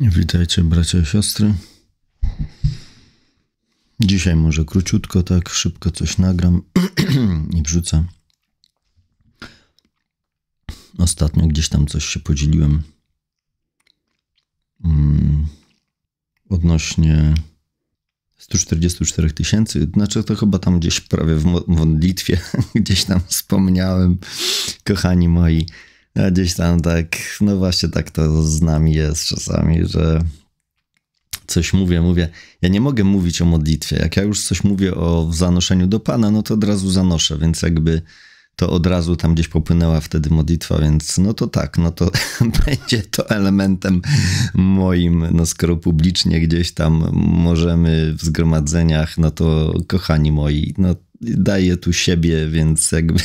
Witajcie bracia i siostry. Dzisiaj może króciutko, tak szybko coś nagram i wrzucę. Ostatnio gdzieś tam coś się podzieliłem mm, odnośnie 144 tysięcy. Znaczy to chyba tam gdzieś prawie w modlitwie, gdzieś tam wspomniałem, kochani moi, ja gdzieś tam tak, no właśnie tak to z nami jest czasami, że coś mówię, mówię. Ja nie mogę mówić o modlitwie. Jak ja już coś mówię o zanoszeniu do Pana, no to od razu zanoszę, więc jakby to od razu tam gdzieś popłynęła wtedy modlitwa, więc no to tak, no to będzie to elementem moim, no skoro publicznie gdzieś tam możemy w zgromadzeniach, no to kochani moi, no daję tu siebie, więc jakby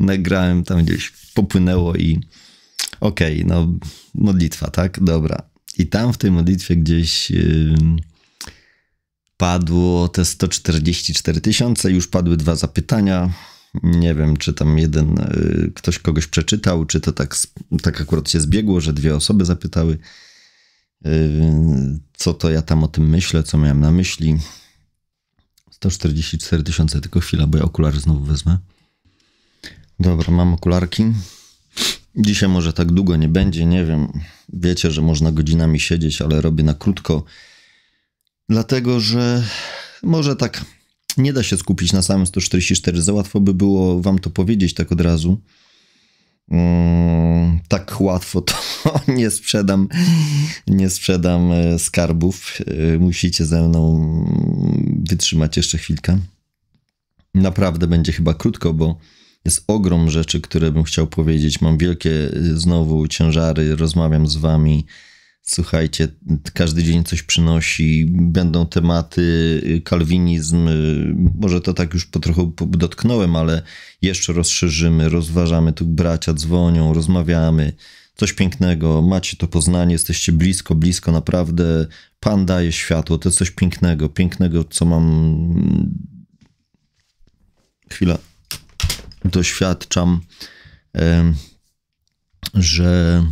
nagrałem tam gdzieś, popłynęło i okej, okay, no modlitwa, tak? Dobra. I tam w tej modlitwie gdzieś yy, padło te 144 tysiące, już padły dwa zapytania. Nie wiem, czy tam jeden yy, ktoś kogoś przeczytał, czy to tak, tak akurat się zbiegło, że dwie osoby zapytały, yy, co to ja tam o tym myślę, co miałem na myśli. 144 tysiące, tylko chwila, bo ja okulary znowu wezmę. Dobra, mam okularki. Dzisiaj może tak długo nie będzie, nie wiem. Wiecie, że można godzinami siedzieć, ale robię na krótko. Dlatego, że może tak nie da się skupić na samym 144. Za łatwo by było wam to powiedzieć tak od razu. Mm, tak łatwo to nie sprzedam, nie sprzedam e, skarbów. E, musicie ze mną wytrzymać jeszcze chwilkę. Naprawdę będzie chyba krótko, bo jest ogrom rzeczy, które bym chciał powiedzieć. Mam wielkie y, znowu ciężary, rozmawiam z wami. Słuchajcie, każdy dzień coś przynosi, będą tematy, y, kalwinizm, y, może to tak już po trochu dotknąłem, ale jeszcze rozszerzymy, rozważamy, tu bracia dzwonią, rozmawiamy coś pięknego, macie to poznanie, jesteście blisko, blisko, naprawdę Pan daje światło, to jest coś pięknego, pięknego, co mam mm, chwilę doświadczam, że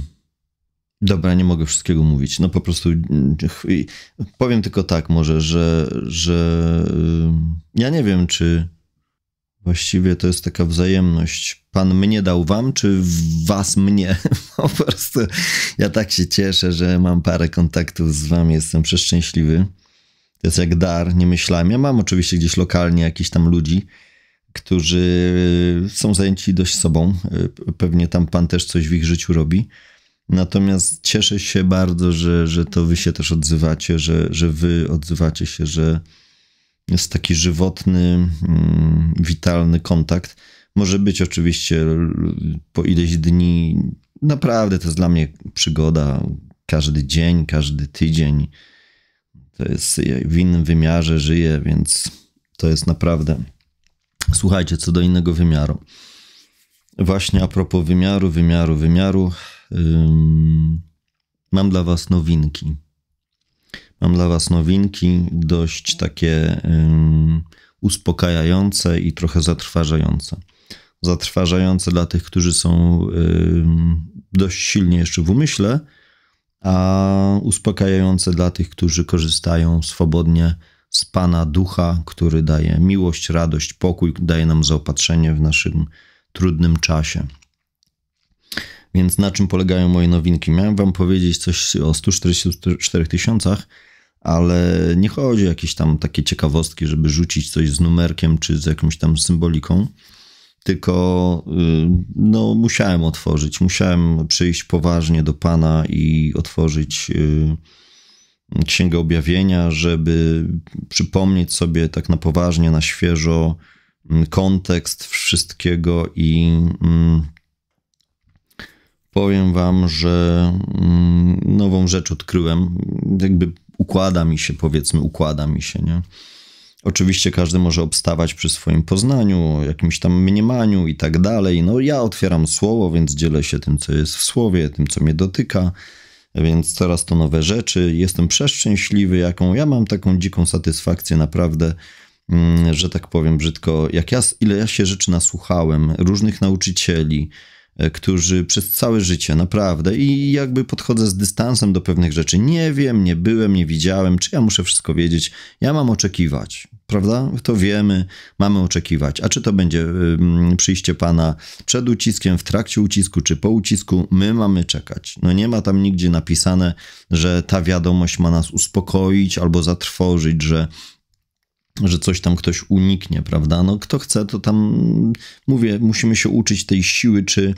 Dobra, nie mogę wszystkiego mówić. No po prostu powiem tylko tak może, że, że ja nie wiem, czy Właściwie to jest taka wzajemność. Pan mnie dał wam, czy was mnie? Po prostu ja tak się cieszę, że mam parę kontaktów z wami, jestem przeszczęśliwy. To jest jak dar, nie myślałem. Ja mam oczywiście gdzieś lokalnie jakichś tam ludzi, którzy są zajęci dość sobą. Pewnie tam pan też coś w ich życiu robi. Natomiast cieszę się bardzo, że, że to wy się też odzywacie, że, że wy odzywacie się, że jest taki żywotny, mm, witalny kontakt. Może być oczywiście po ileś dni. Naprawdę to jest dla mnie przygoda. Każdy dzień, każdy tydzień. To jest w innym wymiarze żyję, więc to jest naprawdę. Słuchajcie, co do innego wymiaru. Właśnie a propos wymiaru, wymiaru, wymiaru, mam dla Was nowinki. Mam dla Was nowinki dość takie um, uspokajające i trochę zatrważające. Zatrważające dla tych, którzy są um, dość silnie jeszcze w umyśle, a uspokajające dla tych, którzy korzystają swobodnie z Pana Ducha, który daje miłość, radość, pokój, daje nam zaopatrzenie w naszym trudnym czasie. Więc na czym polegają moje nowinki? Miałem Wam powiedzieć coś o 144 tysiącach, ale nie chodzi o jakieś tam takie ciekawostki, żeby rzucić coś z numerkiem czy z jakąś tam symboliką. Tylko y, no, musiałem otworzyć, musiałem przyjść poważnie do Pana i otworzyć y, Księgę Objawienia, żeby przypomnieć sobie tak na poważnie, na świeżo y, kontekst wszystkiego i powiem Wam, że nową rzecz odkryłem. Jakby układa mi się, powiedzmy, układa mi się, nie? Oczywiście każdy może obstawać przy swoim poznaniu, jakimś tam mniemaniu i tak dalej. No ja otwieram słowo, więc dzielę się tym, co jest w słowie, tym, co mnie dotyka, więc coraz to nowe rzeczy. Jestem przeszczęśliwy, jaką ja mam taką dziką satysfakcję naprawdę, mm, że tak powiem brzydko, jak ja, ile ja się rzeczy nasłuchałem, różnych nauczycieli, E, którzy przez całe życie naprawdę i jakby podchodzę z dystansem do pewnych rzeczy. Nie wiem, nie byłem, nie widziałem, czy ja muszę wszystko wiedzieć. Ja mam oczekiwać, prawda? To wiemy, mamy oczekiwać. A czy to będzie przyjście pana przed uciskiem, w trakcie ucisku, czy po ucisku, my mamy czekać. No nie ma tam nigdzie napisane, że ta wiadomość ma nas uspokoić albo zatrwożyć, że że coś tam ktoś uniknie, prawda? No kto chce, to tam, mówię, musimy się uczyć tej siły, czy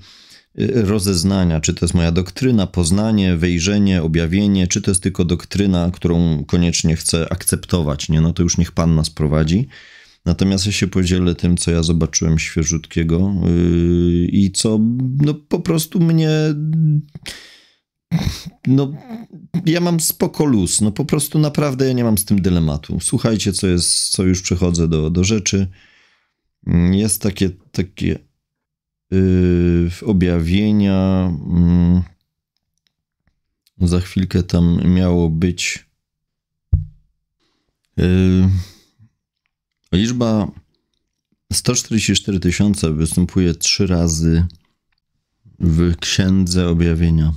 y, rozeznania, czy to jest moja doktryna, poznanie, wejrzenie, objawienie, czy to jest tylko doktryna, którą koniecznie chcę akceptować, nie? No to już niech Pan nas prowadzi. Natomiast ja się podzielę tym, co ja zobaczyłem świeżutkiego yy, i co no, po prostu mnie no, ja mam spoko luz. No po prostu naprawdę ja nie mam z tym dylematu. Słuchajcie, co jest, co już przechodzę do, do rzeczy. Mm, jest takie, takie yy, objawienia. Yy, za chwilkę tam miało być yy, liczba 144 tysiące występuje trzy razy w Księdze Objawienia.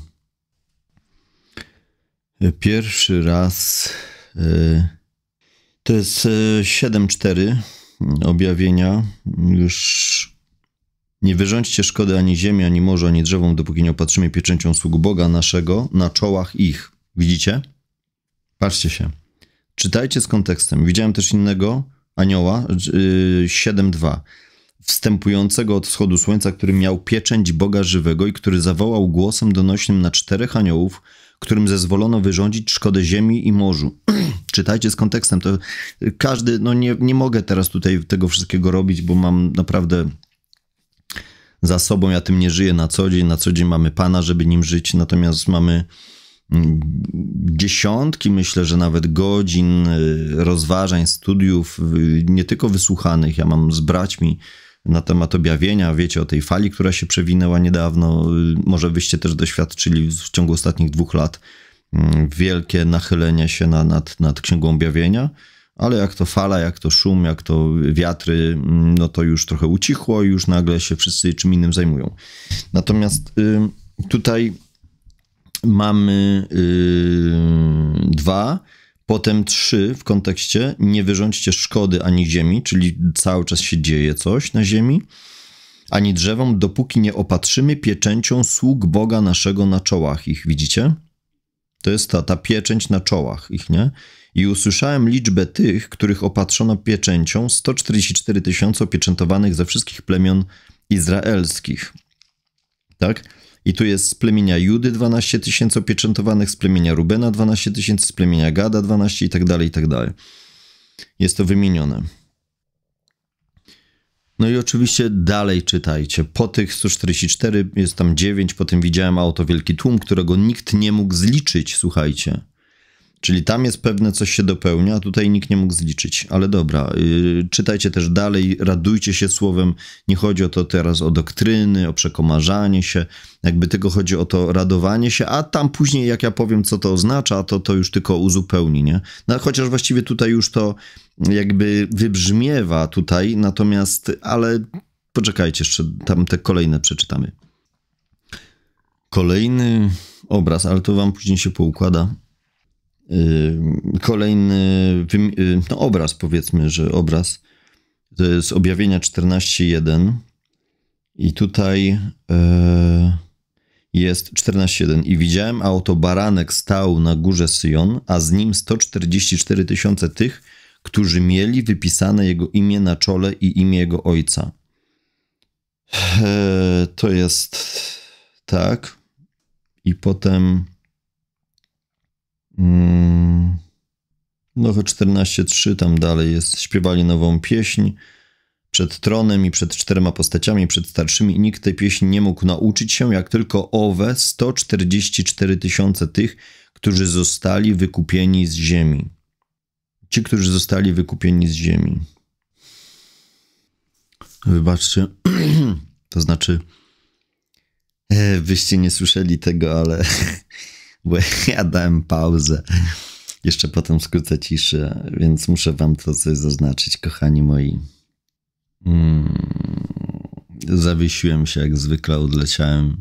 Pierwszy raz e, to jest 7-4 e, mm, objawienia. Już nie wyrządźcie szkody ani ziemi, ani morzu, ani drzewom, dopóki nie opatrzymy pieczęcią sług Boga naszego na czołach ich. Widzicie? Patrzcie się. Czytajcie z kontekstem. Widziałem też innego anioła, 7-2 y, wstępującego od wschodu słońca, który miał pieczęć Boga żywego i który zawołał głosem donośnym na czterech aniołów, którym zezwolono wyrządzić szkodę ziemi i morzu. Czytajcie z kontekstem. To każdy, no nie, nie mogę teraz tutaj tego wszystkiego robić, bo mam naprawdę za sobą. Ja tym nie żyję na co dzień. Na co dzień mamy Pana, żeby nim żyć, natomiast mamy mm, dziesiątki, myślę, że nawet godzin y, rozważań, studiów, y, nie tylko wysłuchanych. Ja mam z braćmi na temat objawienia, wiecie o tej fali, która się przewinęła niedawno. Może wyście też doświadczyli w ciągu ostatnich dwóch lat mm, wielkie nachylenie się na, nad, nad Księgą Objawienia, ale jak to fala, jak to szum, jak to wiatry, mm, no to już trochę ucichło i już nagle się wszyscy czym innym zajmują. Natomiast y, tutaj mamy y, dwa Potem trzy w kontekście nie wyrządźcie szkody ani ziemi, czyli cały czas się dzieje coś na ziemi, ani drzewom, dopóki nie opatrzymy pieczęcią sług Boga naszego na czołach ich. Widzicie? To jest ta, ta pieczęć na czołach ich, nie? I usłyszałem liczbę tych, których opatrzono pieczęcią, 144 tysiące opieczętowanych ze wszystkich plemion izraelskich. Tak? I tu jest z plemienia Judy 12 tysięcy opieczętowanych, z plemienia Rubena 12 tysięcy, z plemienia Gada 12 i tak dalej, i tak dalej. Jest to wymienione. No i oczywiście dalej czytajcie. Po tych 144 jest tam 9, potem widziałem auto Wielki Tłum, którego nikt nie mógł zliczyć, słuchajcie. Czyli tam jest pewne coś się dopełnia, a tutaj nikt nie mógł zliczyć. Ale dobra, y, czytajcie też dalej, radujcie się słowem. Nie chodzi o to teraz o doktryny, o przekomarzanie się, jakby tylko chodzi o to radowanie się, a tam później jak ja powiem, co to oznacza, to to już tylko uzupełni, nie? No chociaż właściwie tutaj już to jakby wybrzmiewa tutaj, natomiast, ale poczekajcie jeszcze, tam te kolejne przeczytamy. Kolejny obraz, ale to wam później się poukłada. Kolejny y, no obraz, powiedzmy, że obraz to jest objawienia 14.1 i tutaj e, jest 14.1 i widziałem, a oto baranek stał na górze Syjon, a z nim 144 tysiące tych, którzy mieli wypisane jego imię na czole i imię jego ojca. E, to jest tak. I potem Mm. Nowe 14.3 tam dalej jest. Śpiewali nową pieśń przed tronem i przed czterema postaciami, przed starszymi i nikt tej pieśni nie mógł nauczyć się, jak tylko owe 144 tysiące tych, którzy zostali wykupieni z ziemi. Ci, którzy zostali wykupieni z ziemi. Wybaczcie, to znaczy, e, wyście nie słyszeli tego, ale bo ja dałem pauzę. Jeszcze potem skrócę ciszę, więc muszę wam to coś zaznaczyć, kochani moi. Mm. Zawiesiłem się jak zwykle, odleciałem.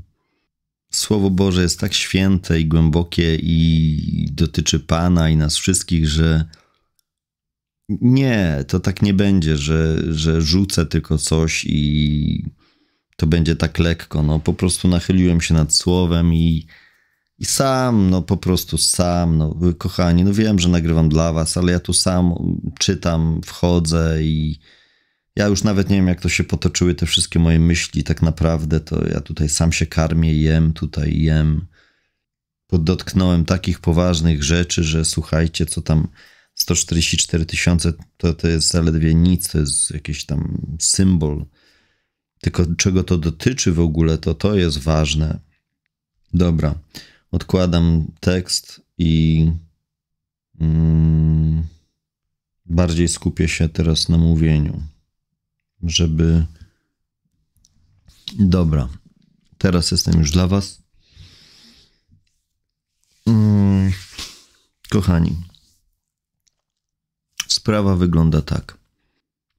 Słowo Boże jest tak święte i głębokie i dotyczy Pana i nas wszystkich, że nie, to tak nie będzie, że, że rzucę tylko coś i to będzie tak lekko. No, po prostu nachyliłem się nad słowem i i sam, no po prostu sam, no kochani, no wiem, że nagrywam dla was, ale ja tu sam czytam, wchodzę i ja już nawet nie wiem, jak to się potoczyły te wszystkie moje myśli. Tak naprawdę to ja tutaj sam się karmię, jem, tutaj jem. Dotknąłem takich poważnych rzeczy, że słuchajcie, co tam 144 tysiące to, to jest zaledwie nic, to jest jakiś tam symbol. Tylko czego to dotyczy w ogóle, to to jest ważne. Dobra odkładam tekst i mm, bardziej skupię się teraz na mówieniu, żeby. Dobra, teraz jestem już dla Was. Mm, kochani, sprawa wygląda tak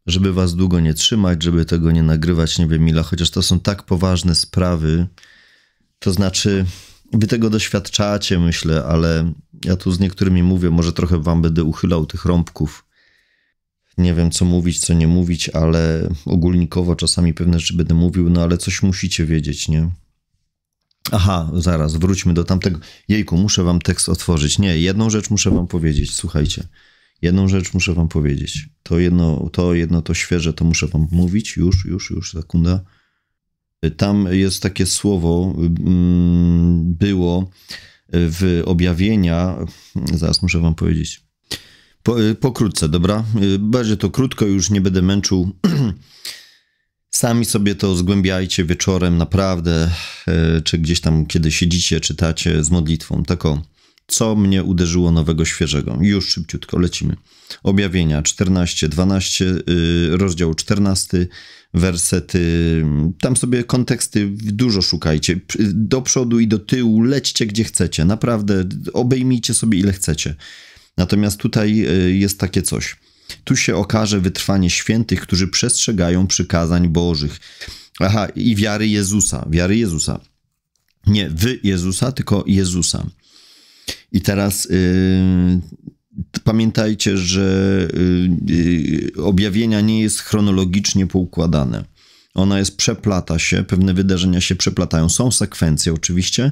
żeby was długo nie trzymać, żeby tego nie nagrywać, nie wiem ile, chociaż to są tak poważne sprawy. To znaczy, Wy tego doświadczacie, myślę, ale ja tu z niektórymi mówię, może trochę wam będę uchylał tych rąbków. Nie wiem, co mówić, co nie mówić, ale ogólnikowo czasami pewne rzeczy będę mówił, no ale coś musicie wiedzieć, nie? Aha, zaraz, wróćmy do tamtego. Jejku, muszę wam tekst otworzyć. Nie, jedną rzecz muszę wam powiedzieć, słuchajcie. Jedną rzecz muszę wam powiedzieć. To jedno, to jedno, to świeże, to muszę wam mówić. Już, już, już, sekunda. Tam jest takie słowo, mm, było w objawienia, zaraz muszę wam powiedzieć, po, y, pokrótce, dobra? Y, będzie to krótko, już nie będę męczył. Sami sobie to zgłębiajcie wieczorem, naprawdę, e, czy gdzieś tam, kiedy siedzicie, czytacie z modlitwą. tako. co mnie uderzyło nowego, świeżego? Już szybciutko lecimy. Objawienia 14, 12, y, rozdział 14, wersety. Tam sobie konteksty dużo szukajcie. Do przodu i do tyłu lećcie gdzie chcecie. Naprawdę obejmijcie sobie ile chcecie. Natomiast tutaj e, jest takie coś. Tu się okaże wytrwanie świętych, którzy przestrzegają przykazań Bożych. Aha, i wiary Jezusa, wiary Jezusa. Nie wy Jezusa, tylko Jezusa. I teraz yy, pamiętajcie, że y, y, objawienia nie jest chronologicznie poukładane. Ona jest, przeplata się, pewne wydarzenia się przeplatają. Są sekwencje oczywiście,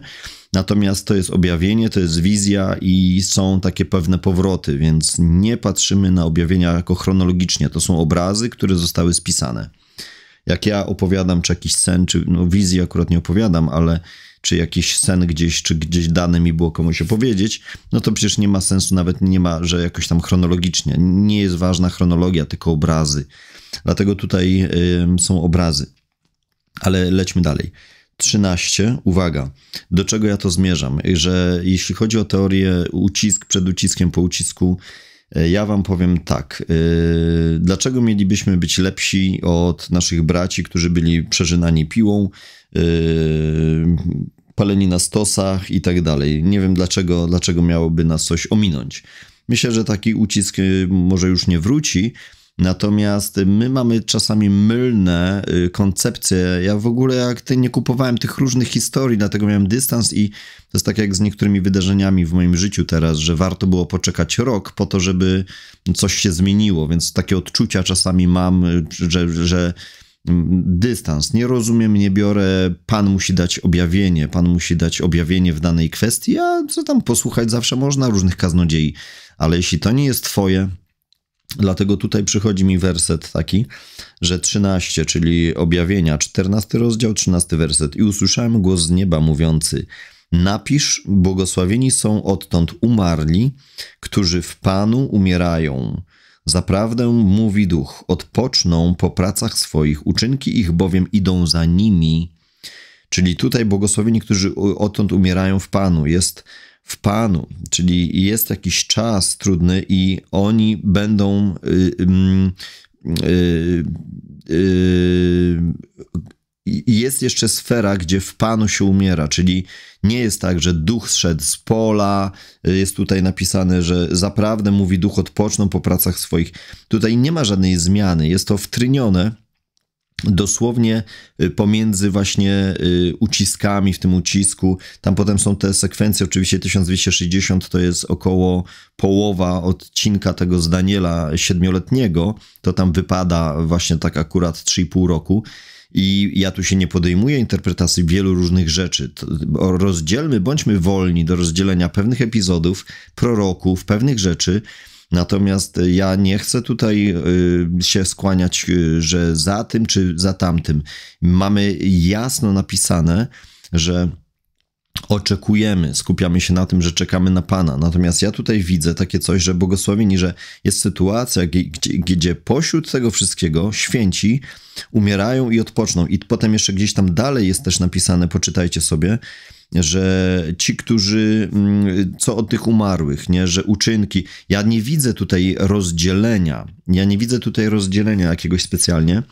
natomiast to jest objawienie, to jest wizja i są takie pewne powroty, więc nie patrzymy na objawienia jako chronologicznie. To są obrazy, które zostały spisane jak ja opowiadam, czy jakiś sen, czy no, wizji akurat nie opowiadam, ale czy jakiś sen gdzieś, czy gdzieś dane mi było komuś opowiedzieć, no to przecież nie ma sensu, nawet nie ma, że jakoś tam chronologicznie. Nie jest ważna chronologia, tylko obrazy. Dlatego tutaj są obrazy. Ale lećmy dalej. 13, uwaga, do czego ja to zmierzam, że jeśli chodzi o teorię ucisk przed uciskiem, po ucisku, e, ja wam powiem tak. E, dlaczego mielibyśmy być lepsi od naszych braci, którzy byli przeżynani piłą, Yy, paleni na stosach i tak dalej. Nie wiem dlaczego, dlaczego miałoby nas coś ominąć. Myślę, że taki ucisk yy, może już nie wróci. Natomiast my mamy czasami mylne yy, koncepcje. Ja w ogóle jak ty nie kupowałem tych różnych historii, dlatego miałem dystans i to jest tak jak z niektórymi wydarzeniami w moim życiu teraz, że warto było poczekać rok po to, żeby coś się zmieniło, więc takie odczucia czasami mam, że, że dystans. Nie rozumiem, nie biorę. Pan musi dać objawienie, pan musi dać objawienie w danej kwestii, a co tam posłuchać zawsze można różnych kaznodziei. Ale jeśli to nie jest twoje, Dlatego tutaj przychodzi mi werset taki, że 13, czyli objawienia, 14 rozdział, 13 werset. I usłyszałem głos z nieba mówiący: Napisz, błogosławieni są odtąd umarli, którzy w Panu umierają. Zaprawdę mówi duch, odpoczną po pracach swoich, uczynki ich bowiem idą za nimi. Czyli tutaj błogosławieni, którzy odtąd umierają w Panu, jest w Panu, czyli jest jakiś czas trudny i oni będą. Yy, yy, yy, jest jeszcze sfera, gdzie w Panu się umiera, czyli nie jest tak, że duch zszedł z pola, y, jest tutaj napisane, że zaprawdę mówi duch odpoczną po pracach swoich. Tutaj nie ma żadnej zmiany, jest to wtrynione dosłownie y, pomiędzy właśnie y, uciskami, w tym ucisku. Tam potem są te sekwencje, oczywiście 1260 to jest około połowa odcinka tego z Daniela siedmioletniego, to tam wypada właśnie tak akurat 3,5 roku i ja tu się nie podejmuję interpretacji wielu różnych rzeczy. Rozdzielmy, bądźmy wolni do rozdzielenia pewnych epizodów, proroków, pewnych rzeczy. Natomiast ja nie chcę tutaj y, się skłaniać, y, że za tym czy za tamtym. Mamy jasno napisane, że oczekujemy, skupiamy się na tym, że czekamy na Pana. Natomiast ja tutaj widzę takie coś, że błogosławieni, że jest sytuacja, gdzie, gdzie pośród tego wszystkiego święci umierają i odpoczną. I potem jeszcze gdzieś tam dalej jest też napisane, poczytajcie sobie, że ci, którzy, mm, co od tych umarłych, nie, że uczynki. Ja nie widzę tutaj rozdzielenia. Ja nie widzę tutaj rozdzielenia jakiegoś specjalnie.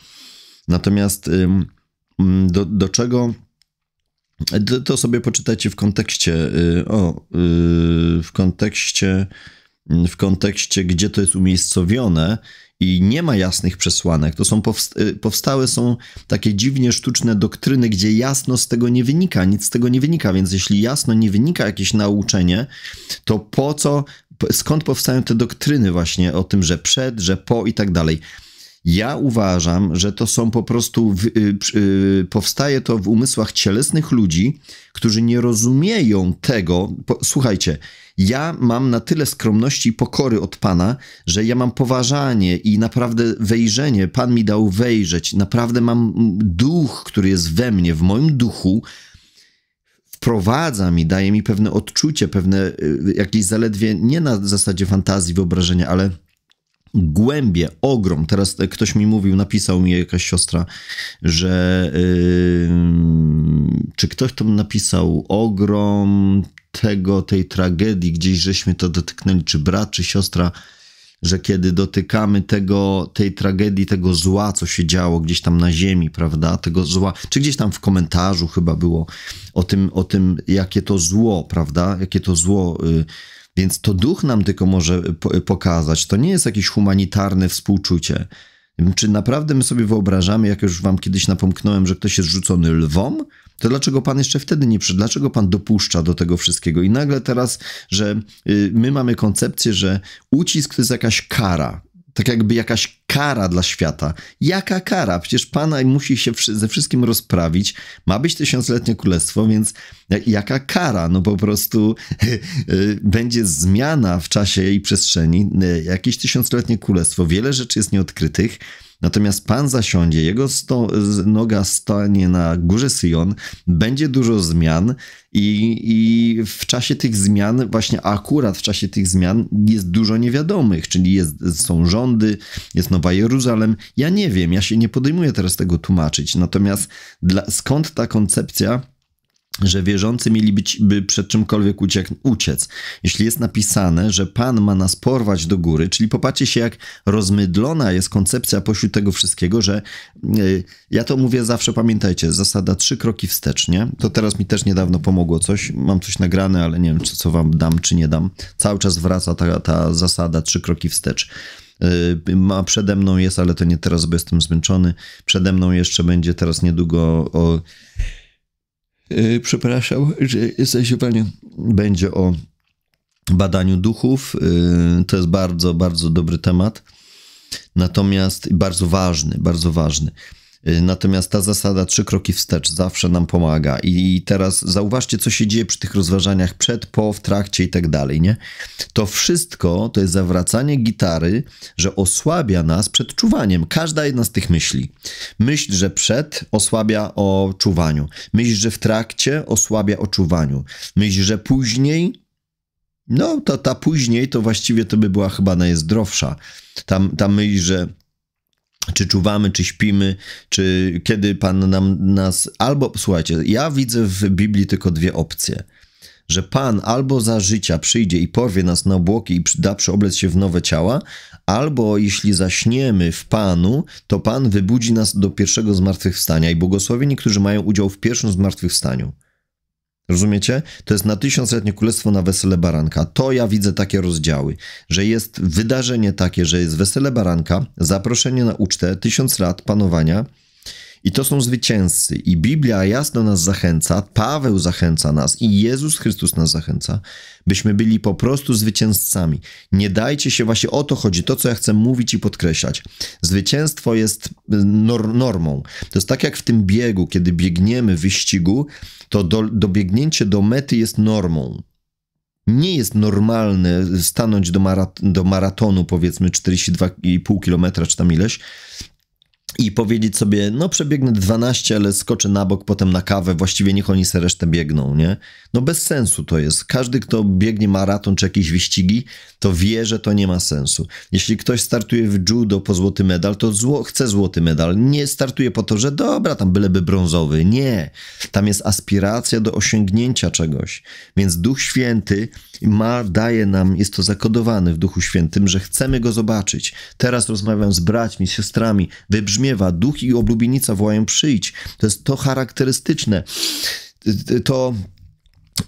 Natomiast mm, do, do czego to sobie poczytajcie w kontekście, y, o, y, w kontekście, mm, w kontekście, gdzie to jest umiejscowione i nie ma jasnych przesłanek. To są powsta- y, powstałe są takie dziwnie sztuczne doktryny, gdzie jasno z tego nie wynika, nic z tego nie wynika, więc jeśli jasno nie wynika jakieś nauczenie, to po co, skąd powstają te doktryny właśnie o tym, że przed, że po i tak dalej. Ja uważam, że to są po prostu, w, y, y, powstaje to w umysłach cielesnych ludzi, którzy nie rozumieją tego. Po, słuchajcie, ja mam na tyle skromności i pokory od Pana, że ja mam poważanie i naprawdę wejrzenie. Pan mi dał wejrzeć, naprawdę mam duch, który jest we mnie, w moim duchu, wprowadza mi, daje mi pewne odczucie, pewne y, jakieś zaledwie nie na zasadzie fantazji, wyobrażenia, ale głębie, ogrom. Teraz ktoś mi mówił, napisał mi jakaś siostra, że yy, czy ktoś tam napisał ogrom tego, tej tragedii, gdzieś żeśmy to dotknęli, czy brat, czy siostra, że kiedy dotykamy tego, tej tragedii, tego zła, co się działo gdzieś tam na ziemi, prawda, tego zła, czy gdzieś tam w komentarzu chyba było o tym, o tym jakie to zło, prawda, jakie to zło... Yy, więc to duch nam tylko może pokazać. To nie jest jakieś humanitarne współczucie. Czy naprawdę my sobie wyobrażamy, jak już wam kiedyś napomknąłem, że ktoś jest rzucony lwom, to dlaczego pan jeszcze wtedy nie przyszedł? Dlaczego pan dopuszcza do tego wszystkiego? I nagle teraz, że y, my mamy koncepcję, że ucisk to jest jakaś kara tak jakby jakaś kara dla świata. Jaka kara? Przecież Pana musi się ze wszystkim rozprawić. Ma być tysiącletnie królestwo, więc jaka kara? No po prostu y, będzie zmiana w czasie i przestrzeni. Y, jakieś tysiącletnie królestwo. Wiele rzeczy jest nieodkrytych. Natomiast Pan zasiądzie, jego sto, noga stanie na górze Syjon, będzie dużo zmian i, i w czasie tych zmian, właśnie akurat w czasie tych zmian jest dużo niewiadomych, czyli jest, są rządy, jest Nowa Jeruzalem. Ja nie wiem, ja się nie podejmuję teraz tego tłumaczyć. Natomiast dla, skąd ta koncepcja że wierzący mieliby przed czymkolwiek uciek, uciec. Jeśli jest napisane, że Pan ma nas porwać do góry, czyli popatrzcie się, jak rozmydlona jest koncepcja pośród tego wszystkiego, że yy, ja to mówię zawsze, pamiętajcie, zasada trzy kroki wstecz, nie? To teraz mi też niedawno pomogło coś, mam coś nagrane, ale nie wiem, czy, co wam dam, czy nie dam. Cały czas wraca ta, ta zasada trzy kroki wstecz. E, ma przede mną jest, ale to nie teraz, bo jestem zmęczony. Przede mną jeszcze będzie teraz niedługo o Y, przepraszam, że zasiowanie będzie o badaniu duchów. Y, to jest bardzo, bardzo dobry temat. Natomiast bardzo ważny, bardzo ważny. Y, natomiast ta zasada trzy kroki wstecz zawsze nam pomaga. I teraz zauważcie, co się dzieje przy tych rozważaniach przed, po, w trakcie i tak dalej, nie? To wszystko to jest zawracanie gitary, że osłabia nas przed czuwaniem. Każda jedna z tych myśli. Myśl, że przed osłabia o czuwaniu. Myśl, że w trakcie osłabia o czuwaniu. Myśl, że później no, to ta później to właściwie to by była chyba najzdrowsza. Tam, ta myśl, że czy czuwamy, czy śpimy, czy kiedy Pan nam, nas. Albo słuchajcie, ja widzę w Biblii tylko dwie opcje. Że Pan albo za życia przyjdzie i porwie nas na obłoki i da przeoblec się w nowe ciała, albo jeśli zaśniemy w Panu, to Pan wybudzi nas do pierwszego zmartwychwstania i błogosławieni, którzy mają udział w pierwszym zmartwychwstaniu. Rozumiecie? To jest na tysiącletnie królestwo na wesele baranka. To ja widzę takie rozdziały, że jest wydarzenie takie, że jest wesele baranka, zaproszenie na ucztę, tysiąc lat panowania, i to są zwycięzcy. I Biblia jasno nas zachęca, Paweł zachęca nas i Jezus Chrystus nas zachęca, byśmy byli po prostu zwycięzcami. Nie dajcie się, właśnie o to chodzi, to co ja chcę mówić i podkreślać. Zwycięstwo jest y, nor normą. To jest tak jak w tym biegu, kiedy biegniemy w wyścigu, to do, dobiegnięcie do mety jest normą nie jest normalne stanąć do, marat do maratonu, powiedzmy 42,5 km czy tam ileś, i powiedzieć sobie, no przebiegnę 12, ale skoczę na bok, potem na kawę, właściwie niech oni se resztę biegną, nie? No bez sensu to jest. Każdy, kto biegnie maraton czy jakieś wyścigi, to wie, że to nie ma sensu. Jeśli ktoś startuje w judo po złoty medal, to zło, chce złoty medal. Nie startuje po to, że dobra, tam byleby brązowy. Nie. Tam jest aspiracja do osiągnięcia czegoś. Więc Duch Święty ma, daje nam, jest to zakodowane w Duchu Świętym, że chcemy go zobaczyć. Teraz rozmawiam z braćmi, z siostrami, wybrzmi wybrzmiewa. Duch i oblubienica wołają przyjdź. To jest to charakterystyczne. To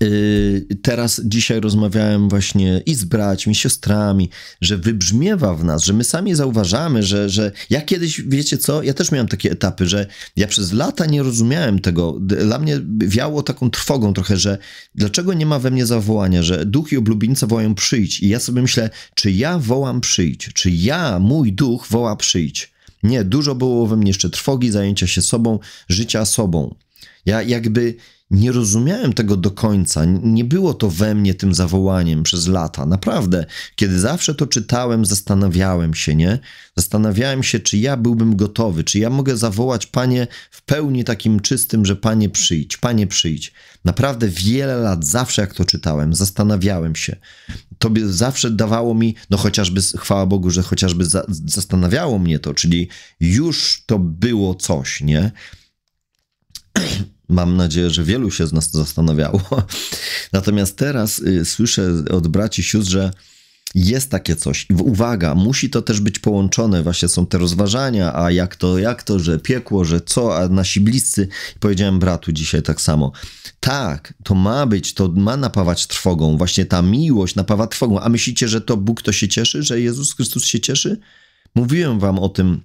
y, Teraz dzisiaj rozmawiałem właśnie i z braćmi, siostrami, że wybrzmiewa w nas, że my sami zauważamy, że, że ja kiedyś, wiecie co, ja też miałem takie etapy, że ja przez lata nie rozumiałem tego. Dla mnie wiało taką trwogą trochę, że dlaczego nie ma we mnie zawołania, że duch i oblubienica wołają przyjść. I ja sobie myślę, czy ja wołam przyjść, czy ja, mój duch woła przyjść? Nie, dużo było we mnie jeszcze trwogi, zajęcia się sobą, życia sobą. Ja jakby nie rozumiałem tego do końca. Nie było to we mnie tym zawołaniem przez lata. Naprawdę, kiedy zawsze to czytałem, zastanawiałem się, nie? Zastanawiałem się, czy ja byłbym gotowy, czy ja mogę zawołać Panie w pełni takim czystym, że Panie przyjdź, Panie przyjdź. Naprawdę wiele lat, zawsze jak to czytałem, zastanawiałem się to by zawsze dawało mi, no chociażby, chwała Bogu, że chociażby za, zastanawiało mnie to, czyli już to było coś, nie? Mam nadzieję, że wielu się z nas to zastanawiało. Natomiast teraz y, słyszę od braci sióstr, że jest takie coś. Uwaga, musi to też być połączone. Właśnie są te rozważania, a jak to, jak to, że piekło, że co, a nasi bliscy. Powiedziałem bratu dzisiaj tak samo. Tak, to ma być, to ma napawać trwogą. Właśnie ta miłość napawa trwogą. A myślicie, że to Bóg to się cieszy, że Jezus Chrystus się cieszy? Mówiłem wam o tym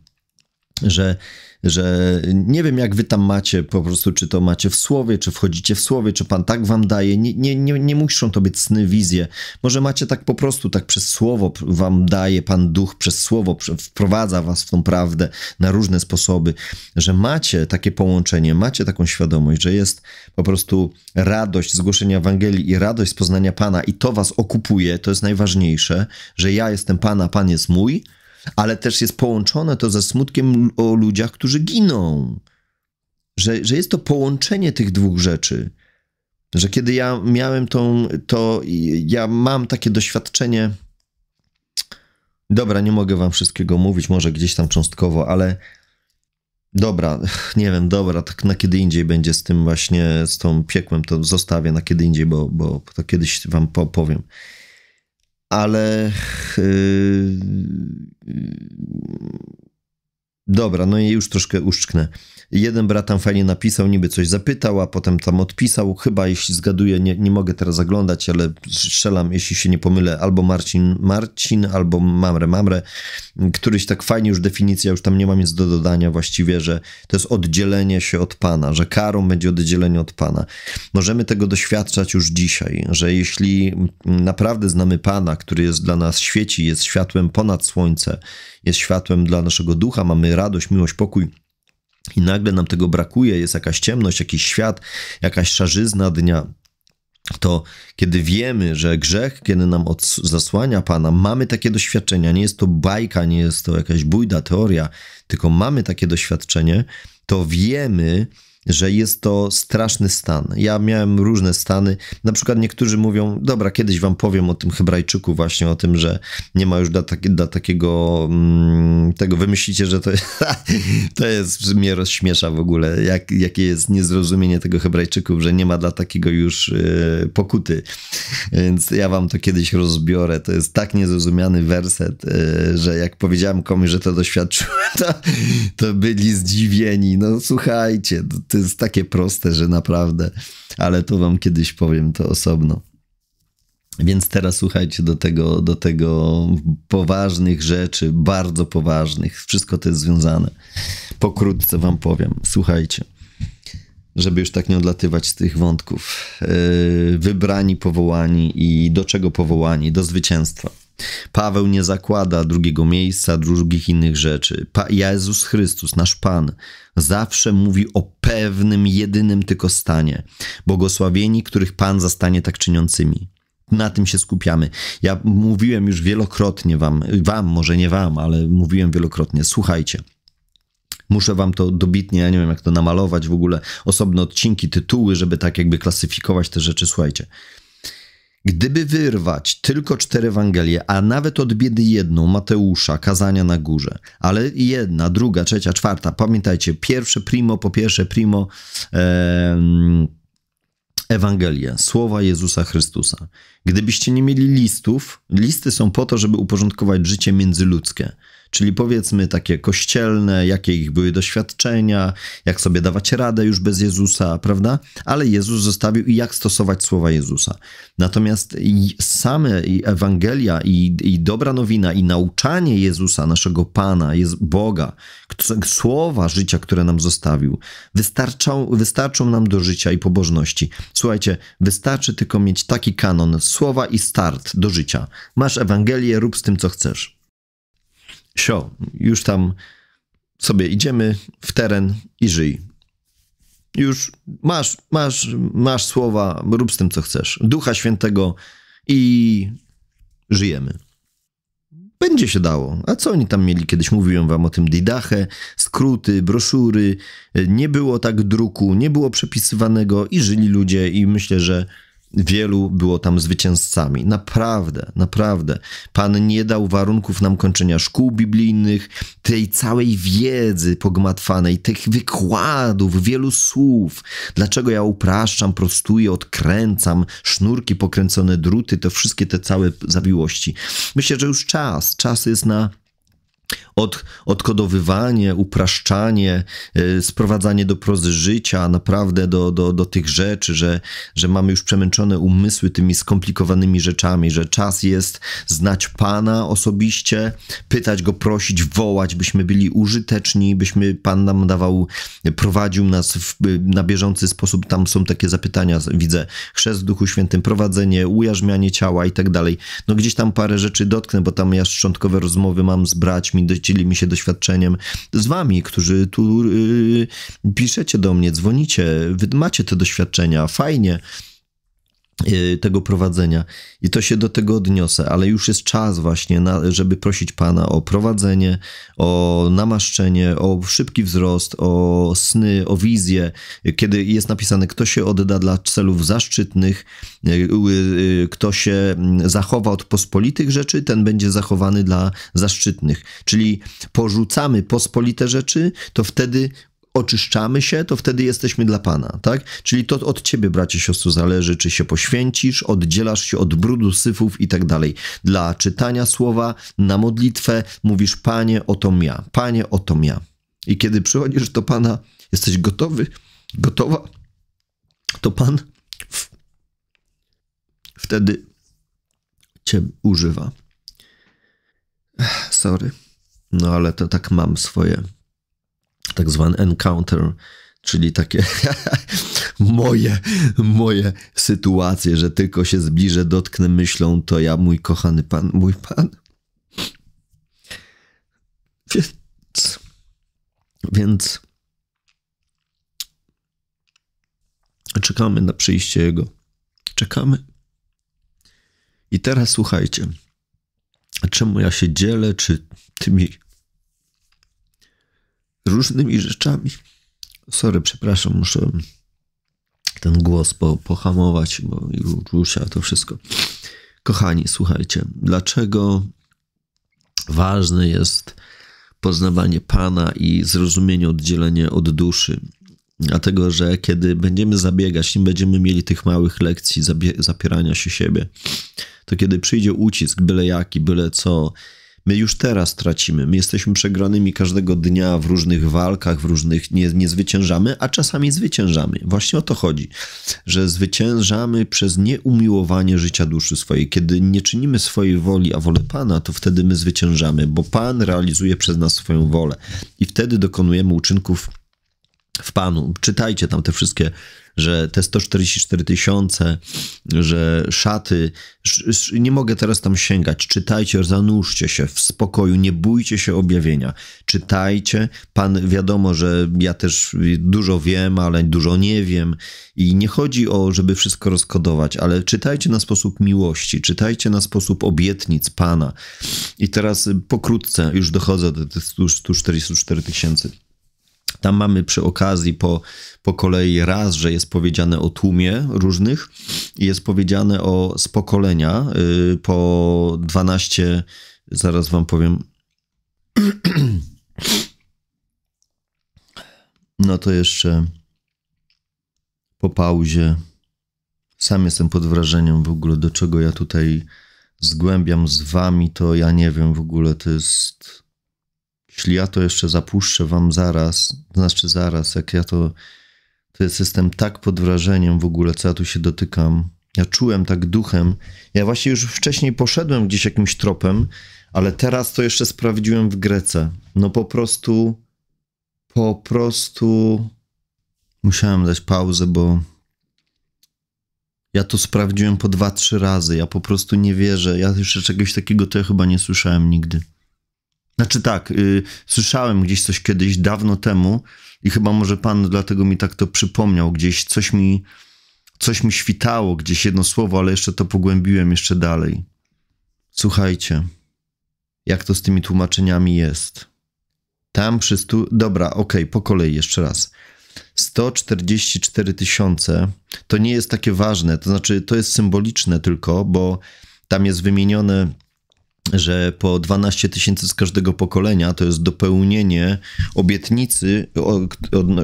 że że nie wiem, jak wy tam macie, po prostu czy to macie w słowie, czy wchodzicie w słowie, czy Pan tak wam daje. Nie, nie, nie, nie muszą to być sny, wizje. Może macie tak po prostu, tak przez słowo wam daje Pan Duch, przez słowo wprowadza was w tą prawdę na różne sposoby, że macie takie połączenie, macie taką świadomość, że jest po prostu radość zgłoszenia Ewangelii i radość poznania Pana i to was okupuje, to jest najważniejsze, że ja jestem Pana, Pan jest mój, ale też jest połączone to ze smutkiem o ludziach, którzy giną. Że, że jest to połączenie tych dwóch rzeczy. Że kiedy ja miałem tą, to ja mam takie doświadczenie. Dobra, nie mogę wam wszystkiego mówić, może gdzieś tam cząstkowo, ale dobra, nie wiem, dobra, tak na kiedy indziej będzie z tym właśnie, z tą piekłem, to zostawię na kiedy indziej, bo, bo to kiedyś wam powiem ale y, y, Dobra, no i już troszkę uszczknę. Jeden brat tam fajnie napisał, niby coś zapytał, a potem tam odpisał. Chyba, jeśli zgaduję, nie, nie mogę teraz zaglądać, ale strzelam, jeśli się nie pomylę, albo Marcin Marcin, albo Mamre Mamre. Któryś tak fajnie już definicja, już tam nie mam nic do dodania właściwie, że to jest oddzielenie się od Pana, że karą będzie oddzielenie od Pana. Możemy tego doświadczać już dzisiaj, że jeśli naprawdę znamy Pana, który jest dla nas świeci, jest światłem ponad słońce jest światłem dla naszego ducha, mamy radość, miłość, pokój. I nagle nam tego brakuje, jest jakaś ciemność, jakiś świat, jakaś szarzyzna dnia, to kiedy wiemy, że grzech, kiedy nam zasłania Pana, mamy takie doświadczenia, nie jest to bajka, nie jest to jakaś bójda, teoria, tylko mamy takie doświadczenie, to wiemy, że jest to straszny stan. Ja miałem różne stany. Na przykład niektórzy mówią, dobra, kiedyś wam powiem o tym Hebrajczyku właśnie, o tym, że nie ma już dla, taki, dla takiego mm, tego, wymyślicie, że to, to jest, mnie rozśmiesza w ogóle, jak, jakie jest niezrozumienie tego Hebrajczyków, że nie ma dla takiego już y, pokuty. Więc ja wam to kiedyś rozbiorę. To jest tak niezrozumiany werset, y, że jak powiedziałem komuś, że to doświadczyłem, to, to byli zdziwieni. No słuchajcie, to, jest takie proste, że naprawdę, ale to wam kiedyś powiem to osobno. Więc teraz słuchajcie do tego, do tego poważnych rzeczy, bardzo poważnych. Wszystko to jest związane. Pokrótce wam powiem. Słuchajcie, żeby już tak nie odlatywać z tych wątków. Yy, wybrani, powołani i do czego powołani? Do zwycięstwa. Paweł nie zakłada drugiego miejsca, drugich innych rzeczy. Pa Jezus Chrystus, nasz Pan, zawsze mówi o pewnym, jedynym tylko stanie. Błogosławieni, których Pan zastanie tak czyniącymi. Na tym się skupiamy. Ja mówiłem już wielokrotnie wam, wam, może nie wam, ale mówiłem wielokrotnie. Słuchajcie. Muszę wam to dobitnie, ja nie wiem jak to namalować w ogóle, osobne odcinki, tytuły, żeby tak jakby klasyfikować te rzeczy. Słuchajcie. Gdyby wyrwać tylko cztery Ewangelie, a nawet od biedy jedną, Mateusza, kazania na górze, ale jedna, druga, trzecia, czwarta, pamiętajcie, pierwsze primo po pierwsze primo e, Ewangelie, słowa Jezusa Chrystusa. Gdybyście nie mieli listów, listy są po to, żeby uporządkować życie międzyludzkie czyli powiedzmy takie kościelne, jakie ich były doświadczenia, jak sobie dawać radę już bez Jezusa, prawda? Ale Jezus zostawił i jak stosować słowa Jezusa. Natomiast same Ewangelia i, i dobra nowina i nauczanie Jezusa, naszego Pana, Boga, słowa życia, które nam zostawił, wystarczą, wystarczą nam do życia i pobożności. Słuchajcie, wystarczy tylko mieć taki kanon słowa i start do życia. Masz Ewangelię, rób z tym co chcesz sio, już tam sobie idziemy w teren i żyj. Już masz, masz, masz słowa, rób z tym, co chcesz. Ducha Świętego i żyjemy. Będzie się dało. A co oni tam mieli? Kiedyś mówiłem wam o tym didache, skróty, broszury. Nie było tak druku, nie było przepisywanego i żyli ludzie i myślę, że Wielu było tam zwycięzcami. Naprawdę, naprawdę. Pan nie dał warunków nam kończenia szkół biblijnych, tej całej wiedzy pogmatwanej, tych wykładów, wielu słów. Dlaczego ja upraszczam, prostuję, odkręcam, sznurki pokręcone, druty, to wszystkie te całe zawiłości. Myślę, że już czas. Czas jest na od, odkodowywanie, upraszczanie, yy, sprowadzanie do prozy życia, naprawdę do, do, do tych rzeczy, że, że mamy już przemęczone umysły tymi skomplikowanymi rzeczami, że czas jest znać Pana osobiście, pytać Go, prosić, wołać, byśmy byli użyteczni, byśmy Pan nam dawał, prowadził nas w, na bieżący sposób. Tam są takie zapytania, widzę, chrzest w Duchu Świętym, prowadzenie, ujarzmianie ciała i tak dalej. No gdzieś tam parę rzeczy dotknę, bo tam ja szczątkowe rozmowy mam z braćmi, dziećmi, dzielimy się doświadczeniem z wami, którzy tu yy, piszecie do mnie, dzwonicie, wy macie te doświadczenia, fajnie. Y, tego prowadzenia. I to się do tego odniosę, ale już jest czas właśnie, na, żeby prosić Pana o prowadzenie, o namaszczenie, o szybki wzrost, o sny, o wizję, kiedy jest napisane, kto się odda dla celów zaszczytnych, y, y, kto się mm, zachowa od pospolitych rzeczy, ten będzie zachowany dla zaszczytnych. Czyli porzucamy pospolite rzeczy, to wtedy oczyszczamy się, to wtedy jesteśmy dla Pana, tak? Czyli to od Ciebie, bracie, siostro, zależy, czy się poświęcisz, oddzielasz się od brudu, syfów i tak dalej. Dla czytania słowa, na modlitwę mówisz, Panie, oto ja, Panie, oto ja. I kiedy przychodzisz do Pana, jesteś gotowy, gotowa, to Pan wtedy Cię używa. Sorry. No ale to tak mam swoje tak zwany encounter, czyli takie moje, moje sytuacje, że tylko się zbliżę, dotknę myślą, to ja, mój kochany pan, mój pan. Więc, więc czekamy na przyjście Jego. Czekamy. I teraz słuchajcie, czemu ja się dzielę, czy tymi różnymi rzeczami. Sorry, przepraszam, muszę ten głos po, pohamować, bo rusza to wszystko. Kochani, słuchajcie, dlaczego ważne jest poznawanie Pana i zrozumienie, oddzielenie od duszy? Dlatego, że kiedy będziemy zabiegać, nie będziemy mieli tych małych lekcji zapierania się siebie, to kiedy przyjdzie ucisk, byle jaki, byle co, My już teraz tracimy. My jesteśmy przegranymi każdego dnia w różnych walkach, w różnych nie, nie zwyciężamy, a czasami zwyciężamy. Właśnie o to chodzi, że zwyciężamy przez nieumiłowanie życia duszy swojej. Kiedy nie czynimy swojej woli, a wolę Pana, to wtedy my zwyciężamy, bo Pan realizuje przez nas swoją wolę i wtedy dokonujemy uczynków w Panu. Czytajcie tam te wszystkie, że te 144 tysiące, że szaty. Nie mogę teraz tam sięgać. Czytajcie, zanurzcie się w spokoju, nie bójcie się objawienia. Czytajcie. Pan, wiadomo, że ja też dużo wiem, ale dużo nie wiem. I nie chodzi o, żeby wszystko rozkodować, ale czytajcie na sposób miłości, czytajcie na sposób obietnic Pana. I teraz pokrótce już dochodzę do tych 144 tysięcy. Tam mamy przy okazji po, po kolei raz, że jest powiedziane o tłumie różnych, jest powiedziane o z pokolenia yy, po 12, zaraz wam powiem. No to jeszcze po pauzie. Sam jestem pod wrażeniem w ogóle, do czego ja tutaj zgłębiam z wami, to ja nie wiem w ogóle, to jest jeśli ja to jeszcze zapuszczę wam zaraz, to znaczy zaraz, jak ja to, to jest, jestem tak pod wrażeniem w ogóle, co ja tu się dotykam. Ja czułem tak duchem. Ja właśnie już wcześniej poszedłem gdzieś jakimś tropem, ale teraz to jeszcze sprawdziłem w Grece. No po prostu, po prostu musiałem dać pauzę, bo ja to sprawdziłem po dwa, trzy razy. Ja po prostu nie wierzę. Ja jeszcze czegoś takiego to ja chyba nie słyszałem nigdy. Znaczy tak, y, słyszałem gdzieś coś kiedyś dawno temu i chyba może pan dlatego mi tak to przypomniał. Gdzieś coś mi, coś mi świtało, gdzieś jedno słowo, ale jeszcze to pogłębiłem jeszcze dalej. Słuchajcie, jak to z tymi tłumaczeniami jest. Tam przy stu... Dobra, okej, okay, po kolei jeszcze raz. 144 tysiące to nie jest takie ważne, to znaczy to jest symboliczne tylko, bo tam jest wymienione że po 12 tysięcy z każdego pokolenia to jest dopełnienie obietnicy.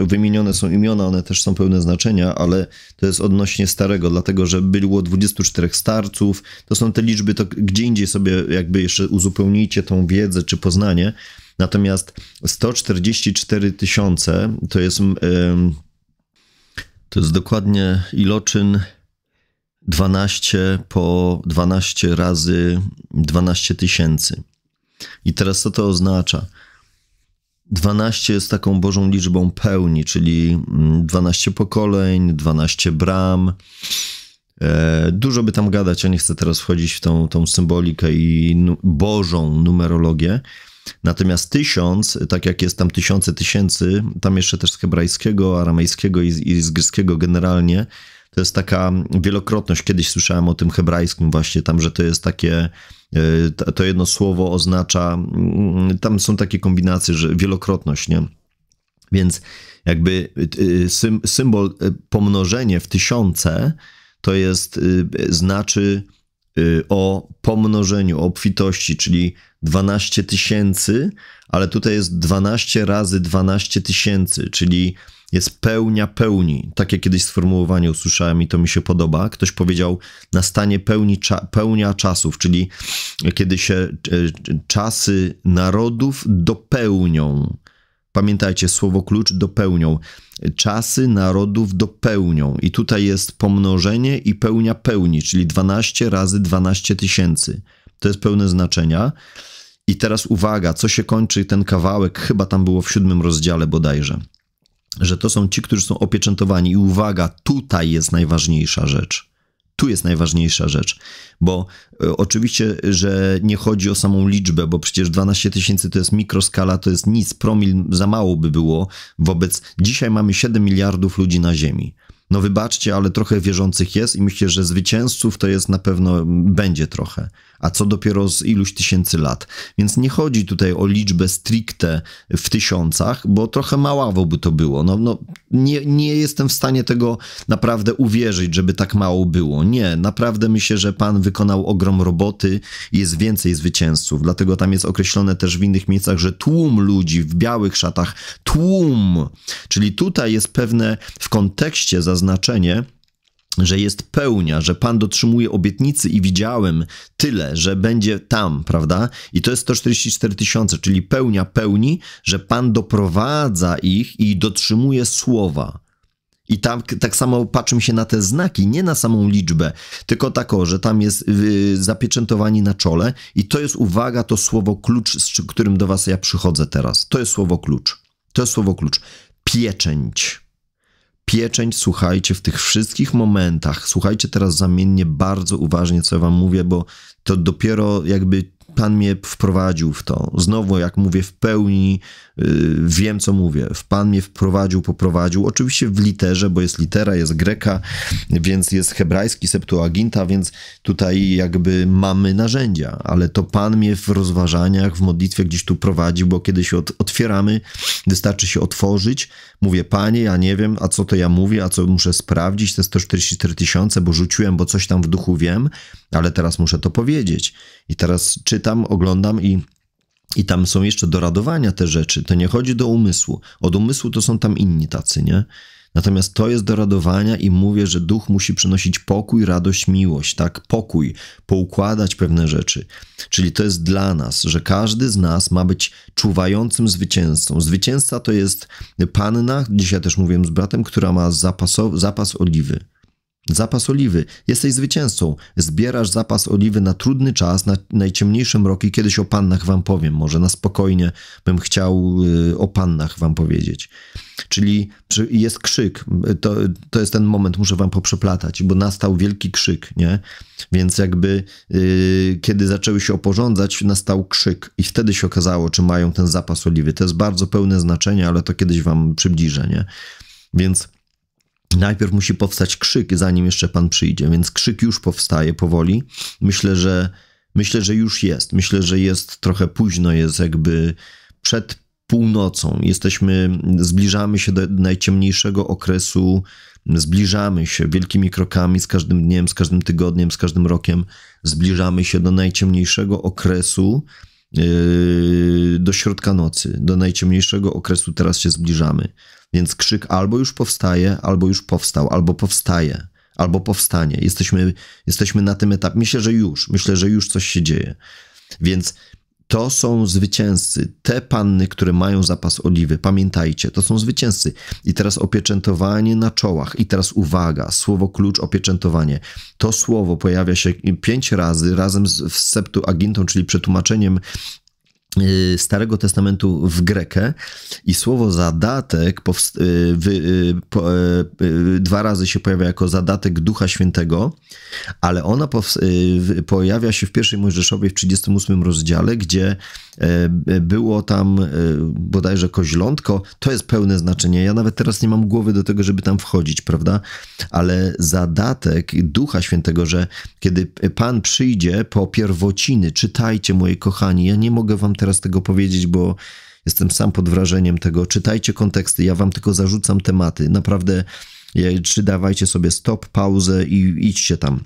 Wymienione są imiona, one też są pełne znaczenia, ale to jest odnośnie starego, dlatego że było 24 starców. To są te liczby, to gdzie indziej sobie jakby jeszcze uzupełnijcie tą wiedzę czy poznanie. Natomiast 144 tysiące to jest. To jest dokładnie iloczyn 12 po 12 razy 12 tysięcy. I teraz co to oznacza? 12 jest taką Bożą liczbą pełni, czyli 12 mm, pokoleń, 12 bram. E, dużo by tam gadać, ja nie chcę teraz wchodzić w tą, tą symbolikę i Bożą numerologię. Natomiast tysiąc, tak jak jest tam tysiące tysięcy, tam jeszcze też z hebrajskiego, aramejskiego i, i z greckiego generalnie, to jest taka wielokrotność. Kiedyś słyszałem o tym hebrajskim właśnie tam, że to jest takie, e, to jedno słowo oznacza, mm, tam są takie kombinacje, że wielokrotność, nie? Więc jakby e, symbol e, pomnożenie w tysiące to jest, znaczy o pomnożeniu, o obfitości, czyli 12 tysięcy, ale tutaj jest 12 razy 12 tysięcy, czyli jest pełnia pełni. Takie kiedyś sformułowanie usłyszałem i to mi się podoba. Ktoś powiedział na stanie pełni cza pełnia czasów, czyli kiedy się e, czasy narodów dopełnią. Pamiętajcie, słowo klucz dopełnią. Czasy narodów dopełnią. I tutaj jest pomnożenie i pełnia pełni, czyli 12 razy 12 tysięcy. To jest pełne znaczenia. I teraz uwaga, co się kończy ten kawałek, chyba tam było w siódmym rozdziale bodajże że to są ci, którzy są opieczętowani. I uwaga, tutaj jest najważniejsza rzecz. Tu jest najważniejsza rzecz, bo y, oczywiście, że nie chodzi o samą liczbę, bo przecież 12 tysięcy to jest mikroskala, to jest nic, promil za mało by było wobec. Dzisiaj mamy 7 miliardów ludzi na Ziemi. No wybaczcie, ale trochę wierzących jest i myślę, że zwycięzców to jest na pewno będzie trochę a co dopiero z iluś tysięcy lat. Więc nie chodzi tutaj o liczbę stricte w tysiącach, bo trochę mało, by to było. No, no, nie, nie jestem w stanie tego naprawdę uwierzyć, żeby tak mało było. Nie, naprawdę myślę, że pan wykonał ogrom roboty i jest więcej zwycięzców. Dlatego tam jest określone też w innych miejscach, że tłum ludzi w białych szatach, tłum, czyli tutaj jest pewne w kontekście zaznaczenie, że jest pełnia, że Pan dotrzymuje obietnicy i widziałem tyle, że będzie tam, prawda? I to jest 144 tysiące, czyli pełnia pełni, że Pan doprowadza ich i dotrzymuje słowa. I tam, tak samo patrzymy się na te znaki, nie na samą liczbę, tylko tako, że tam jest yy, zapieczętowanie na czole i to jest, uwaga, to słowo klucz, z którym do was ja przychodzę teraz. To jest słowo klucz. To jest słowo klucz. Pieczęć pieczęć słuchajcie w tych wszystkich momentach. Słuchajcie teraz zamiennie bardzo uważnie, co ja wam mówię, bo to dopiero jakby Pan mnie wprowadził w to. Znowu, jak mówię, w pełni yy, wiem, co mówię. W Pan mnie wprowadził, poprowadził. Oczywiście w literze, bo jest litera, jest greka, więc jest hebrajski, septuaginta, więc tutaj jakby mamy narzędzia, ale to Pan mnie w rozważaniach, w modlitwie gdzieś tu prowadzi, bo kiedy się otwieramy, wystarczy się otworzyć. Mówię, Panie, ja nie wiem, a co to ja mówię, a co muszę sprawdzić, te 144 tysiące, bo rzuciłem, bo coś tam w duchu wiem, ale teraz muszę to powiedzieć. I teraz czytam, oglądam i i tam są jeszcze doradowania te rzeczy. To nie chodzi do umysłu. Od umysłu to są tam inni tacy, nie? Natomiast to jest doradowania i mówię, że duch musi przynosić pokój, radość, miłość, tak? Pokój, poukładać pewne rzeczy. Czyli to jest dla nas, że każdy z nas ma być czuwającym zwycięzcą. Zwycięzca to jest panna, dzisiaj też mówiłem z bratem, która ma zapas oliwy. Zapas oliwy. Jesteś zwycięzcą. Zbierasz zapas oliwy na trudny czas, na najciemniejsze mroki. Kiedyś o pannach wam powiem. Może na spokojnie bym chciał y, o pannach wam powiedzieć. Czyli jest krzyk. To, to jest ten moment, muszę wam poprzeplatać, bo nastał wielki krzyk, nie? Więc jakby y, kiedy zaczęły się oporządzać, nastał krzyk i wtedy się okazało, czy mają ten zapas oliwy. To jest bardzo pełne znaczenie, ale to kiedyś wam przybliżę, nie? Więc Najpierw musi powstać krzyk, zanim jeszcze Pan przyjdzie, więc krzyk już powstaje powoli. Myślę, że myślę, że już jest. Myślę, że jest trochę późno, jest jakby przed północą. Jesteśmy, zbliżamy się do najciemniejszego okresu, zbliżamy się wielkimi krokami z każdym dniem, z każdym tygodniem, z każdym rokiem. Zbliżamy się do najciemniejszego okresu, yy, do środka nocy, do najciemniejszego okresu teraz się zbliżamy. Więc krzyk albo już powstaje, albo już powstał, albo powstaje, albo powstanie. Jesteśmy, jesteśmy na tym etapie. Myślę, że już, myślę, że już coś się dzieje. Więc to są zwycięzcy. Te panny, które mają zapas oliwy, pamiętajcie, to są zwycięzcy. I teraz opieczętowanie na czołach. I teraz uwaga, słowo klucz opieczętowanie. To słowo pojawia się pięć razy razem z septu agintą, czyli przetłumaczeniem Y, Starego Testamentu w Grekę i słowo zadatek powst- y, y, po, dwa razy się pojawia jako zadatek Ducha Świętego, ale ona powst- pojawia się w pierwszej Mojżeszowej w 38 rozdziale, gdzie e, e, było tam e, bodajże koźlątko. To jest pełne znaczenie. Ja nawet teraz nie mam głowy do tego, żeby tam wchodzić, prawda? Ale zadatek Ducha Świętego, że kiedy Pan przyjdzie po pierwociny, czytajcie moje kochani, ja nie mogę wam tego teraz tego powiedzieć, bo jestem sam pod wrażeniem tego. Czytajcie konteksty, ja wam tylko zarzucam tematy. Naprawdę, czy e, dawajcie sobie stop, pauzę i idźcie tam.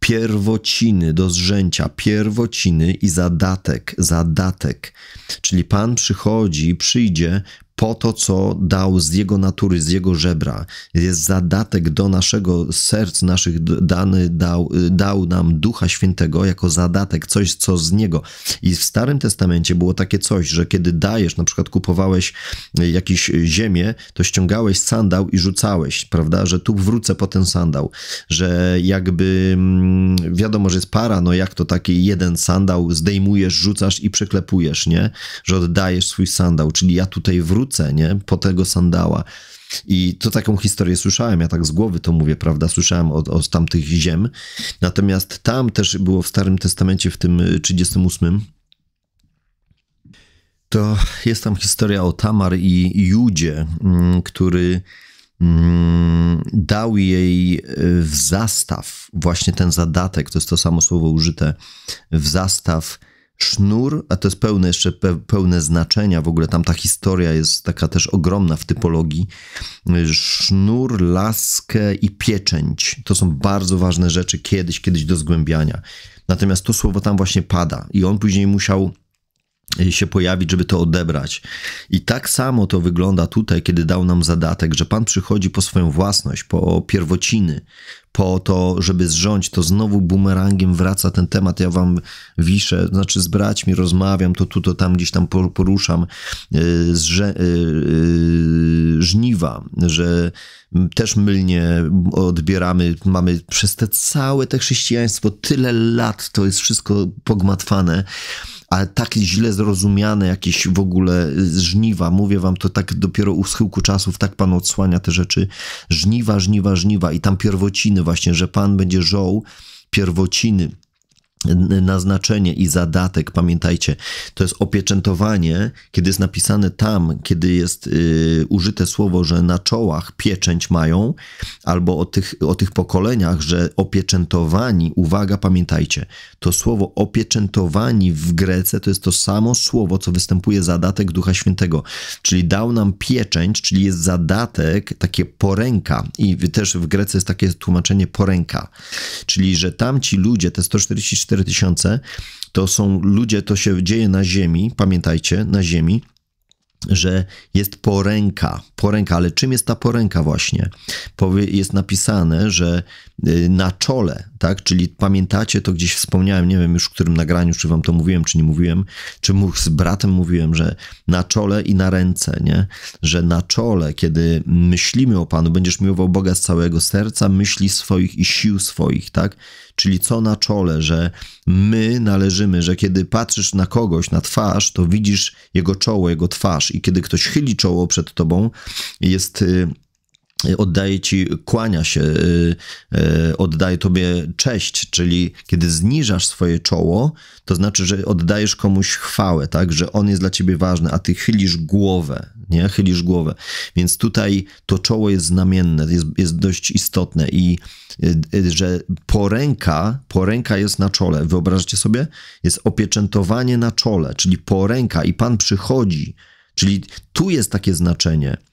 Pierwociny do zrzęcia, pierwociny i zadatek, zadatek. Czyli Pan przychodzi, przyjdzie po to, co dał z jego natury, z jego żebra, jest zadatek do naszego serc, naszych dany, dał, y, dał nam Ducha Świętego jako zadatek, coś, co z niego. I w Starym Testamencie było takie coś, że kiedy dajesz, na przykład kupowałeś y, jakieś y, ziemię, to ściągałeś sandał i rzucałeś, prawda, że tu wrócę po ten sandał, że jakby mm, wiadomo, że jest para, no jak to taki jeden sandał zdejmujesz, rzucasz i przyklepujesz, nie? Że oddajesz swój sandał, czyli ja tutaj wrócę wrócę, nie? Po tego sandała. I to taką historię słyszałem, ja tak z głowy to mówię, prawda? Słyszałem od, od tamtych ziem. Natomiast tam też było w Starym Testamencie, w tym 38. Y, to jest tam historia o Tamar i Judzie, mm, który mm, dał jej y, w zastaw, właśnie ten zadatek, to jest to samo słowo użyte, w zastaw sznur, a to jest pełne jeszcze pełne znaczenia, w ogóle tam ta historia jest taka też ogromna w typologii. Sznur, laskę i pieczęć to są bardzo ważne rzeczy kiedyś, kiedyś do zgłębiania. Natomiast to słowo tam właśnie pada i on później musiał się pojawić, żeby to odebrać. I tak samo to wygląda tutaj, kiedy dał nam zadatek, że Pan przychodzi po swoją własność, po pierwociny, po to, żeby zrządzić, to znowu bumerangiem wraca ten temat. Ja wam wiszę, znaczy z braćmi rozmawiam, to tu, to tam gdzieś tam poruszam y, y, y, żniwa, że też mylnie odbieramy, mamy przez te całe te chrześcijaństwo tyle lat, to jest wszystko pogmatwane ale tak źle zrozumiane jakieś w ogóle y, żniwa, mówię wam to tak dopiero u schyłku czasów, tak Pan odsłania te rzeczy, żniwa, żniwa, żniwa i tam pierwociny właśnie, że Pan będzie żoł pierwociny naznaczenie i zadatek, pamiętajcie, to jest opieczętowanie, kiedy jest napisane tam, kiedy jest y, użyte słowo, że na czołach pieczęć mają, albo o tych, o tych pokoleniach, że opieczętowani, uwaga, pamiętajcie, to słowo opieczętowani w Grece to jest to samo słowo, co występuje zadatek Ducha Świętego, czyli dał nam pieczęć, czyli jest zadatek, takie poręka i też w Grece jest takie tłumaczenie poręka, czyli że tamci ludzie, te 144 4000, to są ludzie, to się dzieje na ziemi, pamiętajcie, na ziemi, że jest poręka, poręka, ale czym jest ta poręka właśnie? Jest napisane, że Y, na czole, tak? Czyli pamiętacie, to gdzieś wspomniałem, nie wiem już w którym nagraniu, czy wam to mówiłem, czy nie mówiłem, czy mu z bratem mówiłem, że na czole i na ręce, nie? Że na czole, kiedy myślimy o Panu, będziesz miłował Boga z całego serca, myśli swoich i sił swoich, tak? Czyli co na czole, że my należymy, że kiedy patrzysz na kogoś, na twarz, to widzisz jego czoło, jego twarz i kiedy ktoś chyli czoło przed tobą, jest y, Y, oddaje ci, kłania się, y, y, oddaje tobie cześć, czyli kiedy zniżasz swoje czoło, to znaczy, że oddajesz komuś chwałę, tak, że on jest dla ciebie ważny, a ty chylisz głowę, nie, chylisz głowę. Więc tutaj to czoło jest znamienne, jest, jest dość istotne i że poręka, poręka jest na czole, wyobraźcie sobie, jest opieczętowanie na czole, czyli poręka i Pan przychodzi, czyli tu jest takie znaczenie –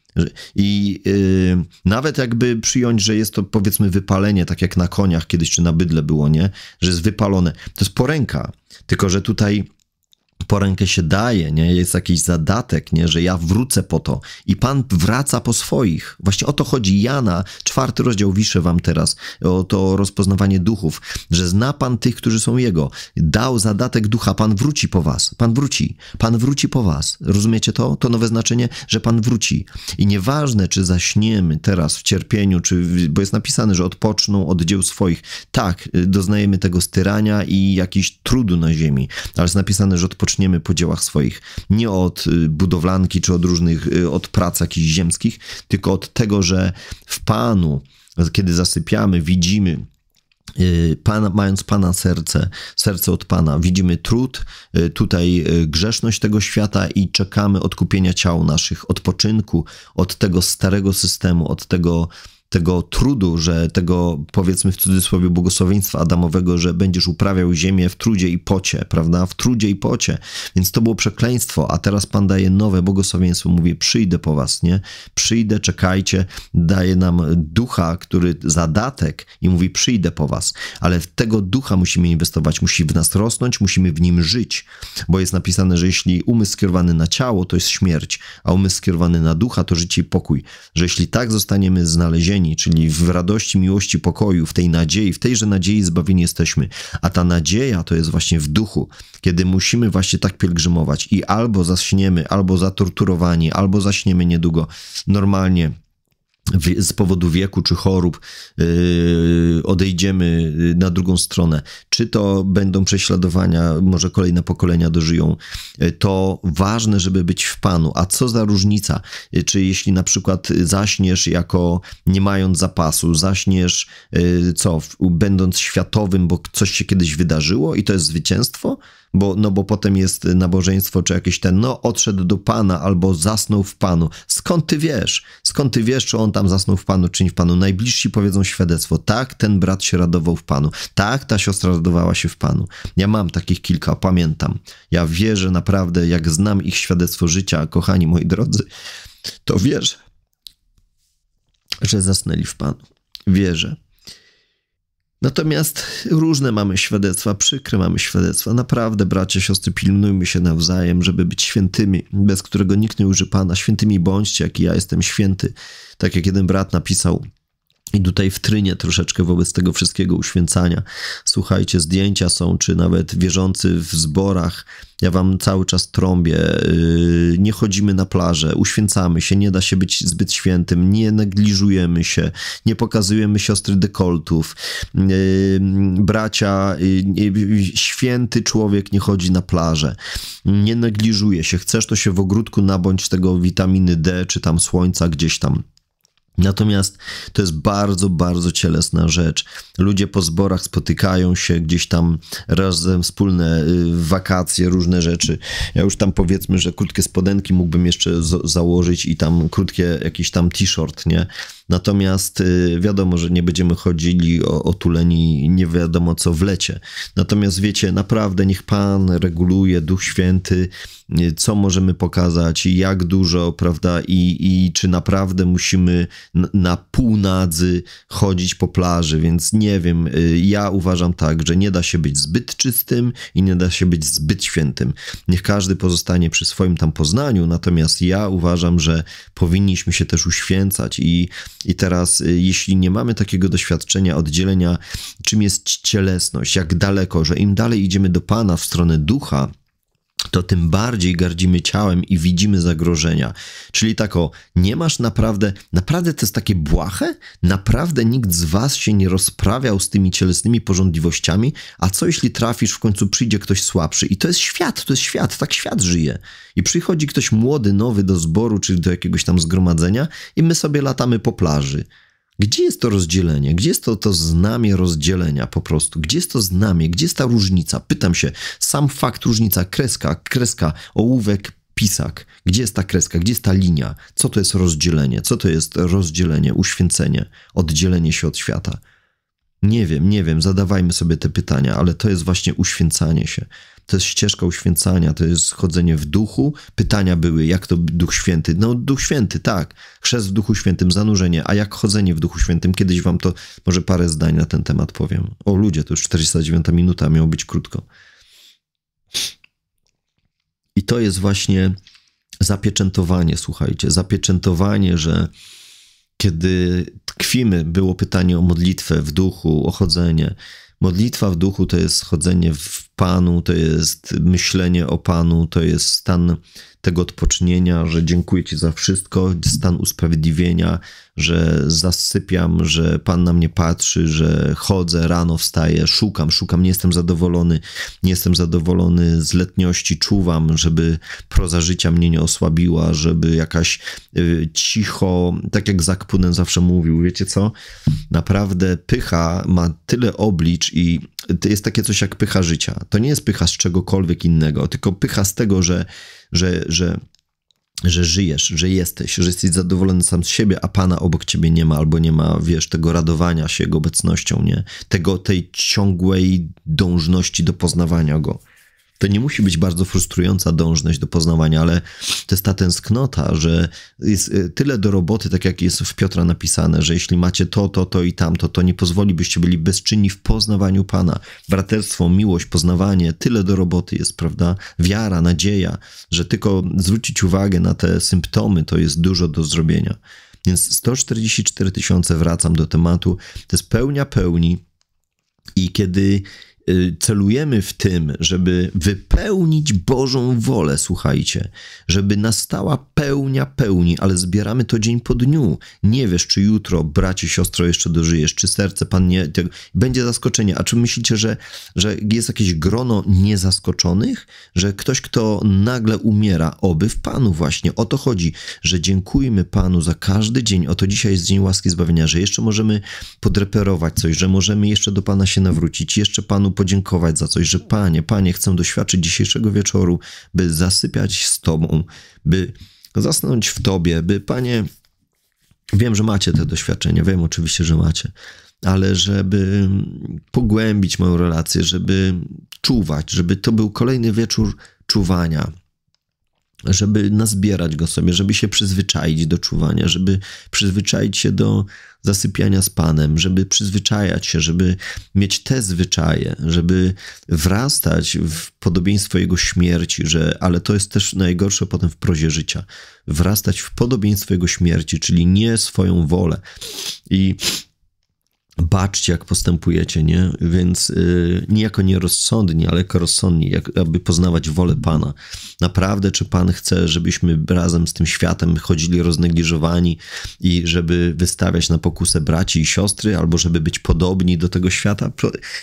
i yy, nawet jakby przyjąć, że jest to powiedzmy wypalenie, tak jak na koniach kiedyś czy na bydle było, nie? Że jest wypalone. To jest poręka. Tylko, że tutaj po rękę się daje, nie? jest jakiś zadatek, nie? że ja wrócę po to. I Pan wraca po swoich. Właśnie o to chodzi Jana, czwarty rozdział, wiszę wam teraz, o to rozpoznawanie duchów, że zna Pan tych, którzy są Jego. Dał zadatek ducha, Pan wróci po was. Pan wróci. Pan wróci po was. Rozumiecie to? To nowe znaczenie, że Pan wróci. I nieważne, czy zaśniemy teraz w cierpieniu, czy, bo jest napisane, że odpoczną od dzieł swoich. Tak, doznajemy tego styrania i jakiś trudu na ziemi, ale jest napisane, że odpoczniemy zaczniemy po dziełach swoich. Nie od y, budowlanki czy od różnych, y, od prac jakichś ziemskich, tylko od tego, że w Panu, kiedy zasypiamy, widzimy, y, mając Pana serce, serce od Pana, widzimy trud, tutaj grzeszność tego świata i czekamy odkupienia ciał naszych, odpoczynku od tego starego systemu, od tego tego trudu, że tego powiedzmy w cudzysłowie błogosławieństwa Adamowego, że będziesz uprawiał ziemię w trudzie i pocie, prawda? W trudzie i pocie. Więc to było przekleństwo, a teraz Pan daje nowe błogosławieństwo. Mówię, przyjdę po was, nie? Przyjdę, czekajcie. Daje nam ducha, który zadatek i mówi, przyjdę po was. Ale w tego ducha musimy inwestować. Musi w nas rosnąć, musimy w nim żyć. Bo jest napisane, że jeśli umysł skierowany na ciało, to jest śmierć, a umysł skierowany na ducha, to życie i pokój. Że jeśli tak zostaniemy znalezieni, czyli w radości, miłości, pokoju, w tej nadziei, w tejże nadziei zbawieni jesteśmy. A ta nadzieja to jest właśnie w duchu, kiedy musimy właśnie tak pielgrzymować i albo zaśniemy, albo zatorturowani, albo zaśniemy niedługo. Normalnie z powodu wieku czy chorób yy, odejdziemy yy, na drugą stronę, czy to będą prześladowania, może kolejne pokolenia dożyją, yy, to ważne, żeby być w Panu. A co za różnica, czy jeśli na przykład zaśniesz jako nie mając zapasu, zaśniesz co, będąc światowym, bo coś się kiedyś wydarzyło i to jest zwycięstwo? bo, no bo potem jest nabożeństwo czy jakieś ten, no odszedł do Pana albo zasnął w Panu. Skąd ty wiesz? Skąd ty wiesz, czy on tam zasnął w Panu, czy nie w Panu? Najbliżsi powiedzą świadectwo. Tak, ten brat się radował w Panu. Tak, ta siostra radowała się w Panu. Ja mam takich kilka, pamiętam. Ja wierzę naprawdę, jak znam ich świadectwo życia, kochani moi drodzy, to wierzę, że zasnęli w Panu. Wierzę. Natomiast różne mamy świadectwa, przykre mamy świadectwa. Naprawdę, bracia, siostry, pilnujmy się nawzajem, żeby być świętymi, bez którego nikt nie uży Pana. Świętymi bądźcie, jak i ja jestem święty. Tak jak jeden brat napisał i tutaj w trynie troszeczkę wobec tego wszystkiego uświęcania. Słuchajcie, zdjęcia są, czy nawet wierzący w zborach. Ja wam cały czas trąbię. Yy, nie chodzimy na plażę, uświęcamy się, nie da się być zbyt świętym, nie negliżujemy się, nie pokazujemy siostry dekoltów. Yy, bracia, yy, święty człowiek nie chodzi na plażę, nie negliżuje się. Chcesz, to się w ogródku nabądź tego witaminy D, czy tam słońca gdzieś tam Natomiast to jest bardzo, bardzo cielesna rzecz. Ludzie po zborach spotykają się gdzieś tam razem, wspólne y, wakacje, różne rzeczy. Ja już tam powiedzmy, że krótkie spodenki mógłbym jeszcze założyć i tam krótkie jakiś tam t-shirt, nie? Natomiast y, wiadomo, że nie będziemy chodzili otuleni nie wiadomo co w lecie. Natomiast wiecie, naprawdę niech Pan reguluje Duch Święty, y, co możemy pokazać, jak dużo, prawda, i, i czy naprawdę musimy na półnadzy chodzić po plaży, więc nie wiem, y, ja uważam tak, że nie da się być zbyt czystym i nie da się być zbyt świętym. Niech każdy pozostanie przy swoim tam poznaniu, natomiast ja uważam, że powinniśmy się też uświęcać i, i teraz, y, jeśli nie mamy takiego doświadczenia oddzielenia, czym jest cielesność, jak daleko, że im dalej idziemy do Pana w stronę ducha, to tym bardziej gardzimy ciałem i widzimy zagrożenia. Czyli tako, nie masz naprawdę, naprawdę to jest takie błahe? Naprawdę nikt z was się nie rozprawiał z tymi cielesnymi porządliwościami? A co jeśli trafisz, w końcu przyjdzie ktoś słabszy? I to jest świat, to jest świat, tak świat żyje. I przychodzi ktoś młody, nowy do zboru czy do jakiegoś tam zgromadzenia i my sobie latamy po plaży. Gdzie jest to rozdzielenie? Gdzie jest to, to znamie rozdzielenia po prostu? Gdzie jest to znamie? Gdzie jest ta różnica? Pytam się, sam fakt różnica, kreska, kreska, ołówek, pisak. Gdzie jest ta kreska? Gdzie jest ta linia? Co to jest rozdzielenie? Co to jest rozdzielenie, uświęcenie, oddzielenie się od świata? Nie wiem, nie wiem, zadawajmy sobie te pytania, ale to jest właśnie uświęcanie się to jest ścieżka uświęcania, to jest chodzenie w duchu. Pytania były, jak to Duch Święty? No, Duch Święty, tak. Chrzest w Duchu Świętym, zanurzenie. A jak chodzenie w Duchu Świętym? Kiedyś wam to, może parę zdań na ten temat powiem. O ludzie, to już 49 minuta, miało być krótko. I to jest właśnie zapieczętowanie, słuchajcie, zapieczętowanie, że kiedy tkwimy, było pytanie o modlitwę w duchu, o chodzenie, Modlitwa w duchu to jest chodzenie w Panu, to jest myślenie o Panu, to jest stan tego odpocznienia, że dziękuję Ci za wszystko, stan usprawiedliwienia, że zasypiam, że Pan na mnie patrzy, że chodzę, rano wstaję, szukam, szukam, nie jestem zadowolony, nie jestem zadowolony z letniości, czuwam, żeby proza życia mnie nie osłabiła, żeby jakaś y, cicho, tak jak Zakpunen zawsze mówił, wiecie co? Naprawdę pycha ma tyle oblicz, i to jest takie coś jak pycha życia. To nie jest pycha z czegokolwiek innego, tylko pycha z tego, że, że, że, że żyjesz, że jesteś, że jesteś zadowolony sam z siebie, a Pana obok ciebie nie ma, albo nie ma, wiesz, tego radowania się Jego obecnością, nie? Tego, tej ciągłej dążności do poznawania Go. To nie musi być bardzo frustrująca dążność do poznawania, ale to jest ta tęsknota, że jest y, tyle do roboty, tak jak jest w Piotra napisane, że jeśli macie to, to, to i tamto, to nie pozwolibyście byli bezczynni w poznawaniu Pana. Braterstwo, miłość, poznawanie, tyle do roboty jest, prawda? Wiara, nadzieja, że tylko zwrócić uwagę na te symptomy, to jest dużo do zrobienia. Więc 144 tysiące, wracam do tematu, to jest pełnia pełni. I kiedy Y, celujemy w tym, żeby wypełnić Bożą wolę, słuchajcie, żeby nastała pełnia pełni, ale zbieramy to dzień po dniu. Nie wiesz, czy jutro, bracie, siostro, jeszcze dożyjesz, czy serce pan nie. Tego. Będzie zaskoczenie. A czy myślicie, że, że jest jakieś grono niezaskoczonych? Że ktoś, kto nagle umiera, oby w Panu właśnie. O to chodzi, że dziękujmy Panu za każdy dzień. Oto dzisiaj jest dzień łaski zbawienia, że jeszcze możemy podreperować coś, że możemy jeszcze do Pana się nawrócić, jeszcze Panu podziękować za coś, że Panie, Panie, chcę doświadczyć dzisiejszego wieczoru, by zasypiać z Tobą, by zasnąć w Tobie, by Panie, wiem, że macie te doświadczenia, wiem oczywiście, że macie, ale żeby pogłębić moją relację, żeby czuwać, żeby to był kolejny wieczór czuwania, żeby nazbierać go sobie, żeby się przyzwyczaić do czuwania, żeby przyzwyczaić się do zasypiania z Panem, żeby przyzwyczajać się, żeby mieć te zwyczaje, żeby wrastać w podobieństwo Jego śmierci, że, ale to jest też najgorsze potem w prozie życia, wrastać w podobieństwo Jego śmierci, czyli nie swoją wolę. I baczcie, jak postępujecie, nie? Więc yy, niejako nierozsądni, ale jako rozsądni, jak, aby poznawać wolę Pana. Naprawdę, czy Pan chce, żebyśmy razem z tym światem chodzili roznegliżowani i żeby wystawiać na pokusę braci i siostry, albo żeby być podobni do tego świata?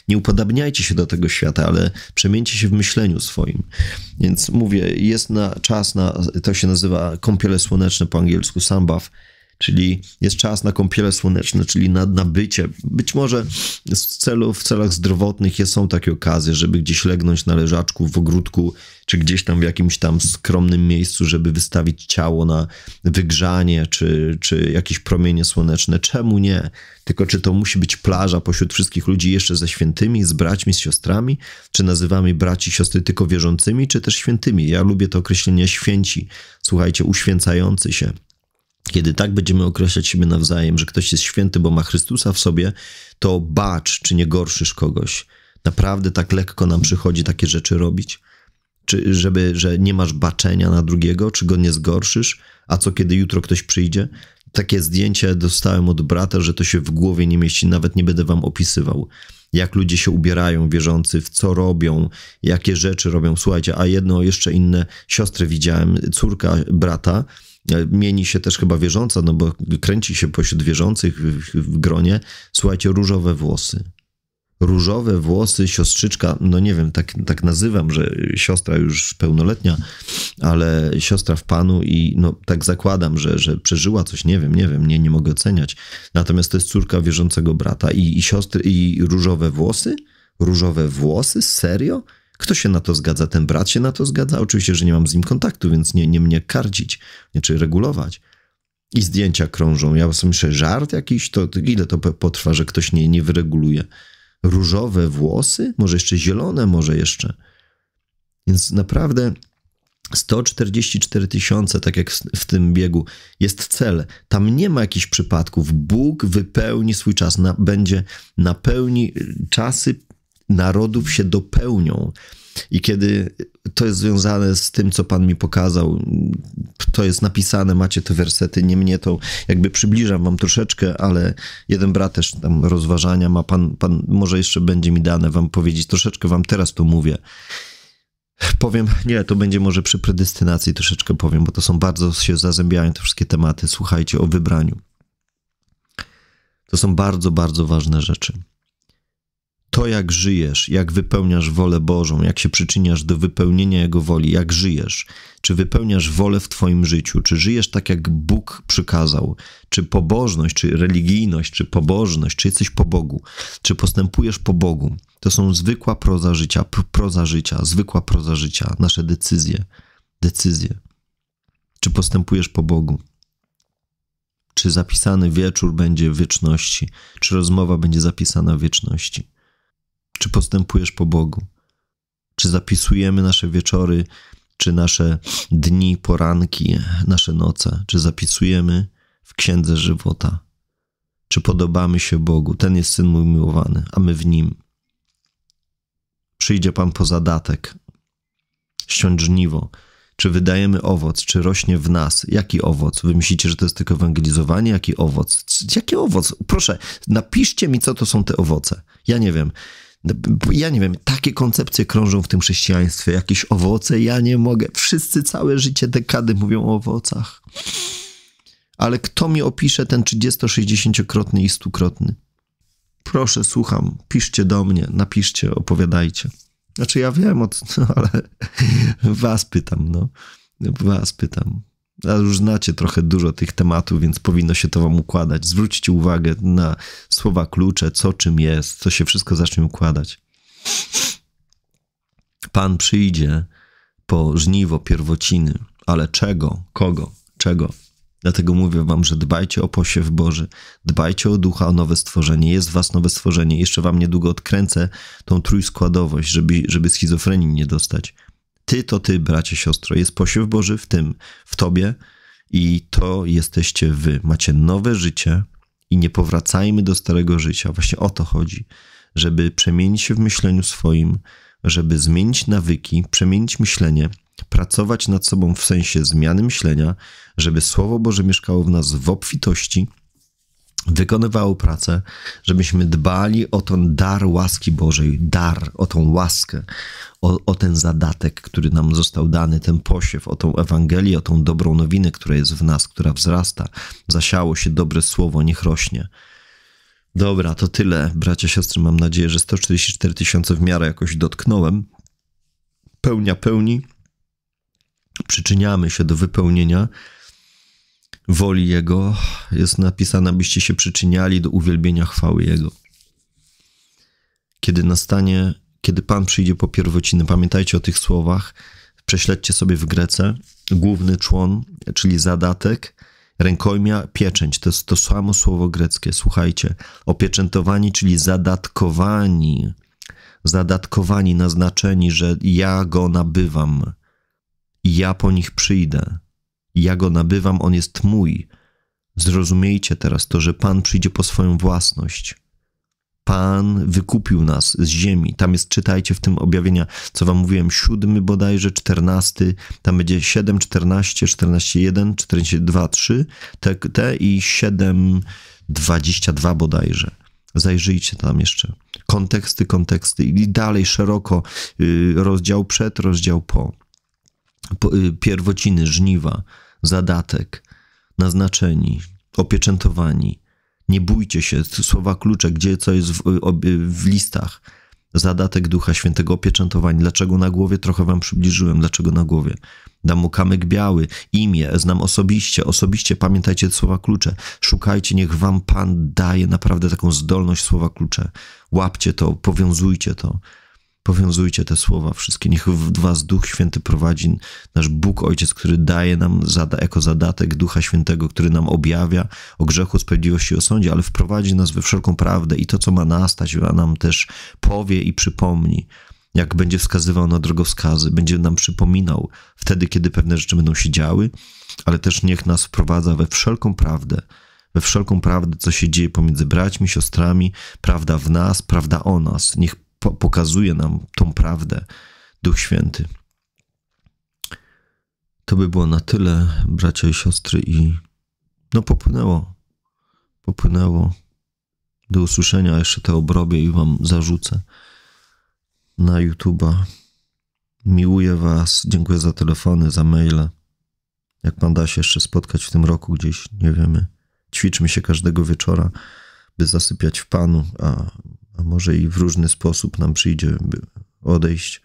Nie upodabniajcie się do tego świata, ale przemieńcie się w myśleniu swoim. Więc mówię, jest na czas na, to się nazywa kąpiele słoneczne po angielsku, sunbath, czyli jest czas na kąpiele słoneczne, czyli na nabycie. Być może w, celu, w celach zdrowotnych jest, są takie okazje, żeby gdzieś legnąć na leżaczku, w ogródku, czy gdzieś tam w jakimś tam skromnym miejscu, żeby wystawić ciało na wygrzanie, czy, czy jakieś promienie słoneczne. Czemu nie? Tylko czy to musi być plaża pośród wszystkich ludzi jeszcze ze świętymi, z braćmi, z siostrami? Czy nazywamy braci i siostry tylko wierzącymi, czy też świętymi? Ja lubię to określenie święci. Słuchajcie, uświęcający się kiedy tak będziemy określać siebie nawzajem, że ktoś jest święty, bo ma Chrystusa w sobie, to bacz, czy nie gorszysz kogoś. Naprawdę tak lekko nam przychodzi takie rzeczy robić? Czy żeby, że nie masz baczenia na drugiego, czy go nie zgorszysz? A co kiedy jutro ktoś przyjdzie? Takie zdjęcie dostałem od brata, że to się w głowie nie mieści, nawet nie będę wam opisywał jak ludzie się ubierają wierzący, w co robią, jakie rzeczy robią. Słuchajcie, a jedno jeszcze inne, Siostre widziałem, córka brata, E, mieni się też chyba wierząca, no bo kręci się pośród wierzących w, w gronie, słuchajcie, różowe włosy. Różowe włosy, siostrzyczka, no nie wiem, tak, tak nazywam, że siostra już pełnoletnia, ale siostra w panu i no tak zakładam, że, że przeżyła coś, nie wiem, nie wiem, nie, nie mogę oceniać. Natomiast to jest córka wierzącego brata i, i siostry, i różowe włosy? Różowe włosy? Serio? Kto się na to zgadza? Ten brat się na to zgadza? Oczywiście, że nie mam z nim kontaktu, więc nie, nie mnie karcić, nie czy regulować. I zdjęcia krążą. Ja sobie myślę, żart jakiś, to ile to potrwa, że ktoś nie, nie wyreguluje? Różowe włosy? Może jeszcze zielone, może jeszcze. Więc naprawdę 144 tysiące, tak jak w tym biegu, jest cel. Tam nie ma jakichś przypadków. Bóg wypełni swój czas, na, będzie napełni y, czasy narodów się dopełnią. I kiedy to jest związane z tym, co Pan mi pokazał, to jest napisane, macie te wersety, nie mnie to jakby przybliżam Wam troszeczkę, ale jeden brat też tam rozważania ma, Pan, pan może jeszcze będzie mi dane Wam powiedzieć, troszeczkę Wam teraz to mówię. Powiem, nie, to będzie może przy predestynacji troszeczkę powiem, bo to są bardzo się zazębiają te wszystkie tematy. Słuchajcie o wybraniu. To są bardzo, bardzo ważne rzeczy to, jak żyjesz, jak wypełniasz wolę Bożą, jak się przyczyniasz do wypełnienia Jego woli, jak żyjesz, czy wypełniasz wolę w Twoim życiu, czy żyjesz tak, jak Bóg przykazał, czy pobożność, czy religijność, czy pobożność, czy jesteś po Bogu, czy postępujesz po Bogu. To są zwykła proza życia, proza życia, zwykła proza życia, nasze decyzje, decyzje. Czy postępujesz po Bogu? Czy zapisany wieczór będzie w wieczności? Czy rozmowa będzie zapisana w wieczności? Czy postępujesz po Bogu? Czy zapisujemy nasze wieczory, czy nasze dni, poranki, nasze noce? Czy zapisujemy w księdze żywota? Czy podobamy się Bogu? Ten jest syn mój miłowany, a my w nim. Przyjdzie Pan po zadatek, ściąć żniwo. Czy wydajemy owoc? Czy rośnie w nas? Jaki owoc? Wy myślicie, że to jest tylko ewangelizowanie? Jaki owoc? Jaki owoc? Proszę, napiszcie mi, co to są te owoce. Ja nie wiem. Ja nie wiem, takie koncepcje krążą w tym chrześcijaństwie, jakieś owoce, ja nie mogę. Wszyscy całe życie, dekady mówią o owocach. Ale kto mi opisze ten 30-60-krotny i 100-krotny? Proszę, słucham, piszcie do mnie, napiszcie, opowiadajcie. Znaczy ja wiem, od, no, ale was pytam, no. Was pytam. A już znacie trochę dużo tych tematów, więc powinno się to wam układać. Zwróćcie uwagę na słowa klucze, co czym jest, co się wszystko zacznie układać. Pan przyjdzie po żniwo pierwociny, ale czego, kogo, czego? Dlatego mówię wam, że dbajcie o posiew Boży, dbajcie o ducha, o nowe stworzenie. Jest w was nowe stworzenie. Jeszcze wam niedługo odkręcę tą trójskładowość, żeby, żeby schizofrenii nie dostać. Ty to ty, bracie, siostro, jest posiew Boży w tym, w tobie i to jesteście wy. Macie nowe życie i nie powracajmy do starego życia. Właśnie o to chodzi, żeby przemienić się w myśleniu swoim, żeby zmienić nawyki, przemienić myślenie, pracować nad sobą w sensie zmiany myślenia, żeby Słowo Boże mieszkało w nas w obfitości – wykonywało pracę, żebyśmy dbali o ten dar łaski Bożej, dar, o tą łaskę, o, o, ten zadatek, który nam został dany, ten posiew, o tą Ewangelię, o tą dobrą nowinę, która jest w nas, która wzrasta. Zasiało się dobre słowo, niech rośnie. Dobra, to tyle, bracia, siostry. Mam nadzieję, że 144 tysiące w miarę jakoś dotknąłem. Pełnia pełni. Przyczyniamy się do wypełnienia woli Jego jest napisane, abyście się przyczyniali do uwielbienia chwały Jego. Kiedy nastanie, kiedy Pan przyjdzie po pierwociny, pamiętajcie o tych słowach, prześledźcie sobie w Grece główny człon, czyli zadatek, rękojmia, pieczęć. To jest to samo słowo greckie, słuchajcie. Opieczętowani, czyli zadatkowani, zadatkowani, naznaczeni, że ja go nabywam, ja po nich przyjdę. Ja go nabywam, on jest mój. Zrozumiejcie teraz to, że Pan przyjdzie po swoją własność. Pan wykupił nas z ziemi. Tam jest, czytajcie w tym objawienia, co wam mówiłem, siódmy bodajże, czternasty, tam będzie 7, 14, 14, 1, 42, 3, te, te i 7, 22 bodajże. Zajrzyjcie tam jeszcze. Konteksty, konteksty i dalej szeroko y, rozdział przed, rozdział po. po y, pierwociny, żniwa zadatek, naznaczeni, opieczętowani. Nie bójcie się, słowa klucze, gdzie co jest w, y, w listach. Zadatek Ducha Świętego, opieczętowanie. Dlaczego na głowie? Trochę wam przybliżyłem, dlaczego na głowie. Dam mu kamyk biały, imię, znam osobiście, osobiście pamiętajcie słowa klucze. Szukajcie, niech wam Pan daje naprawdę taką zdolność słowa klucze. Łapcie to, powiązujcie to. Powiązujcie te słowa wszystkie. Niech w was Duch Święty prowadzi, nasz Bóg Ojciec, który daje nam zada, jako zadatek Ducha Świętego, który nam objawia o grzechu, sprawiedliwości i o sądzie, ale wprowadzi nas we wszelką prawdę i to, co ma nastać, nam też powie i przypomni jak będzie wskazywał na drogowskazy, będzie nam przypominał wtedy, kiedy pewne rzeczy będą się działy, ale też niech nas wprowadza we wszelką prawdę, we wszelką prawdę, co się dzieje pomiędzy braćmi, siostrami, prawda w nas, prawda o nas. Niech po pokazuje nam tą prawdę Duch Święty. To by było na tyle, bracia i siostry, i no popłynęło. Popłynęło. Do usłyszenia jeszcze te obrobie i wam zarzucę na YouTube'a. Miłuję was, dziękuję za telefony, za maile. Jak pan da się jeszcze spotkać w tym roku gdzieś, nie wiemy. Ćwiczmy się każdego wieczora, by zasypiać w Panu, a a może i w różny sposób nam przyjdzie odejść.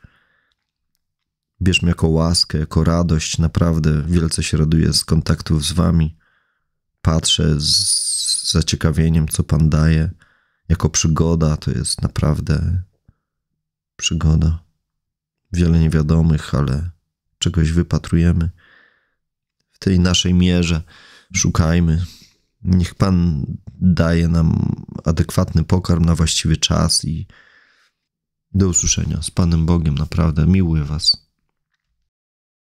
Bierzmy jako łaskę, jako radość. Naprawdę wielce się raduję z kontaktów z Wami. Patrzę z zaciekawieniem, co Pan daje. Jako przygoda to jest naprawdę przygoda. Wiele niewiadomych, ale czegoś wypatrujemy. W tej naszej mierze szukajmy. Niech Pan daje nam adekwatny pokarm na właściwy czas i do usłyszenia z Panem Bogiem. Naprawdę miłuję Was.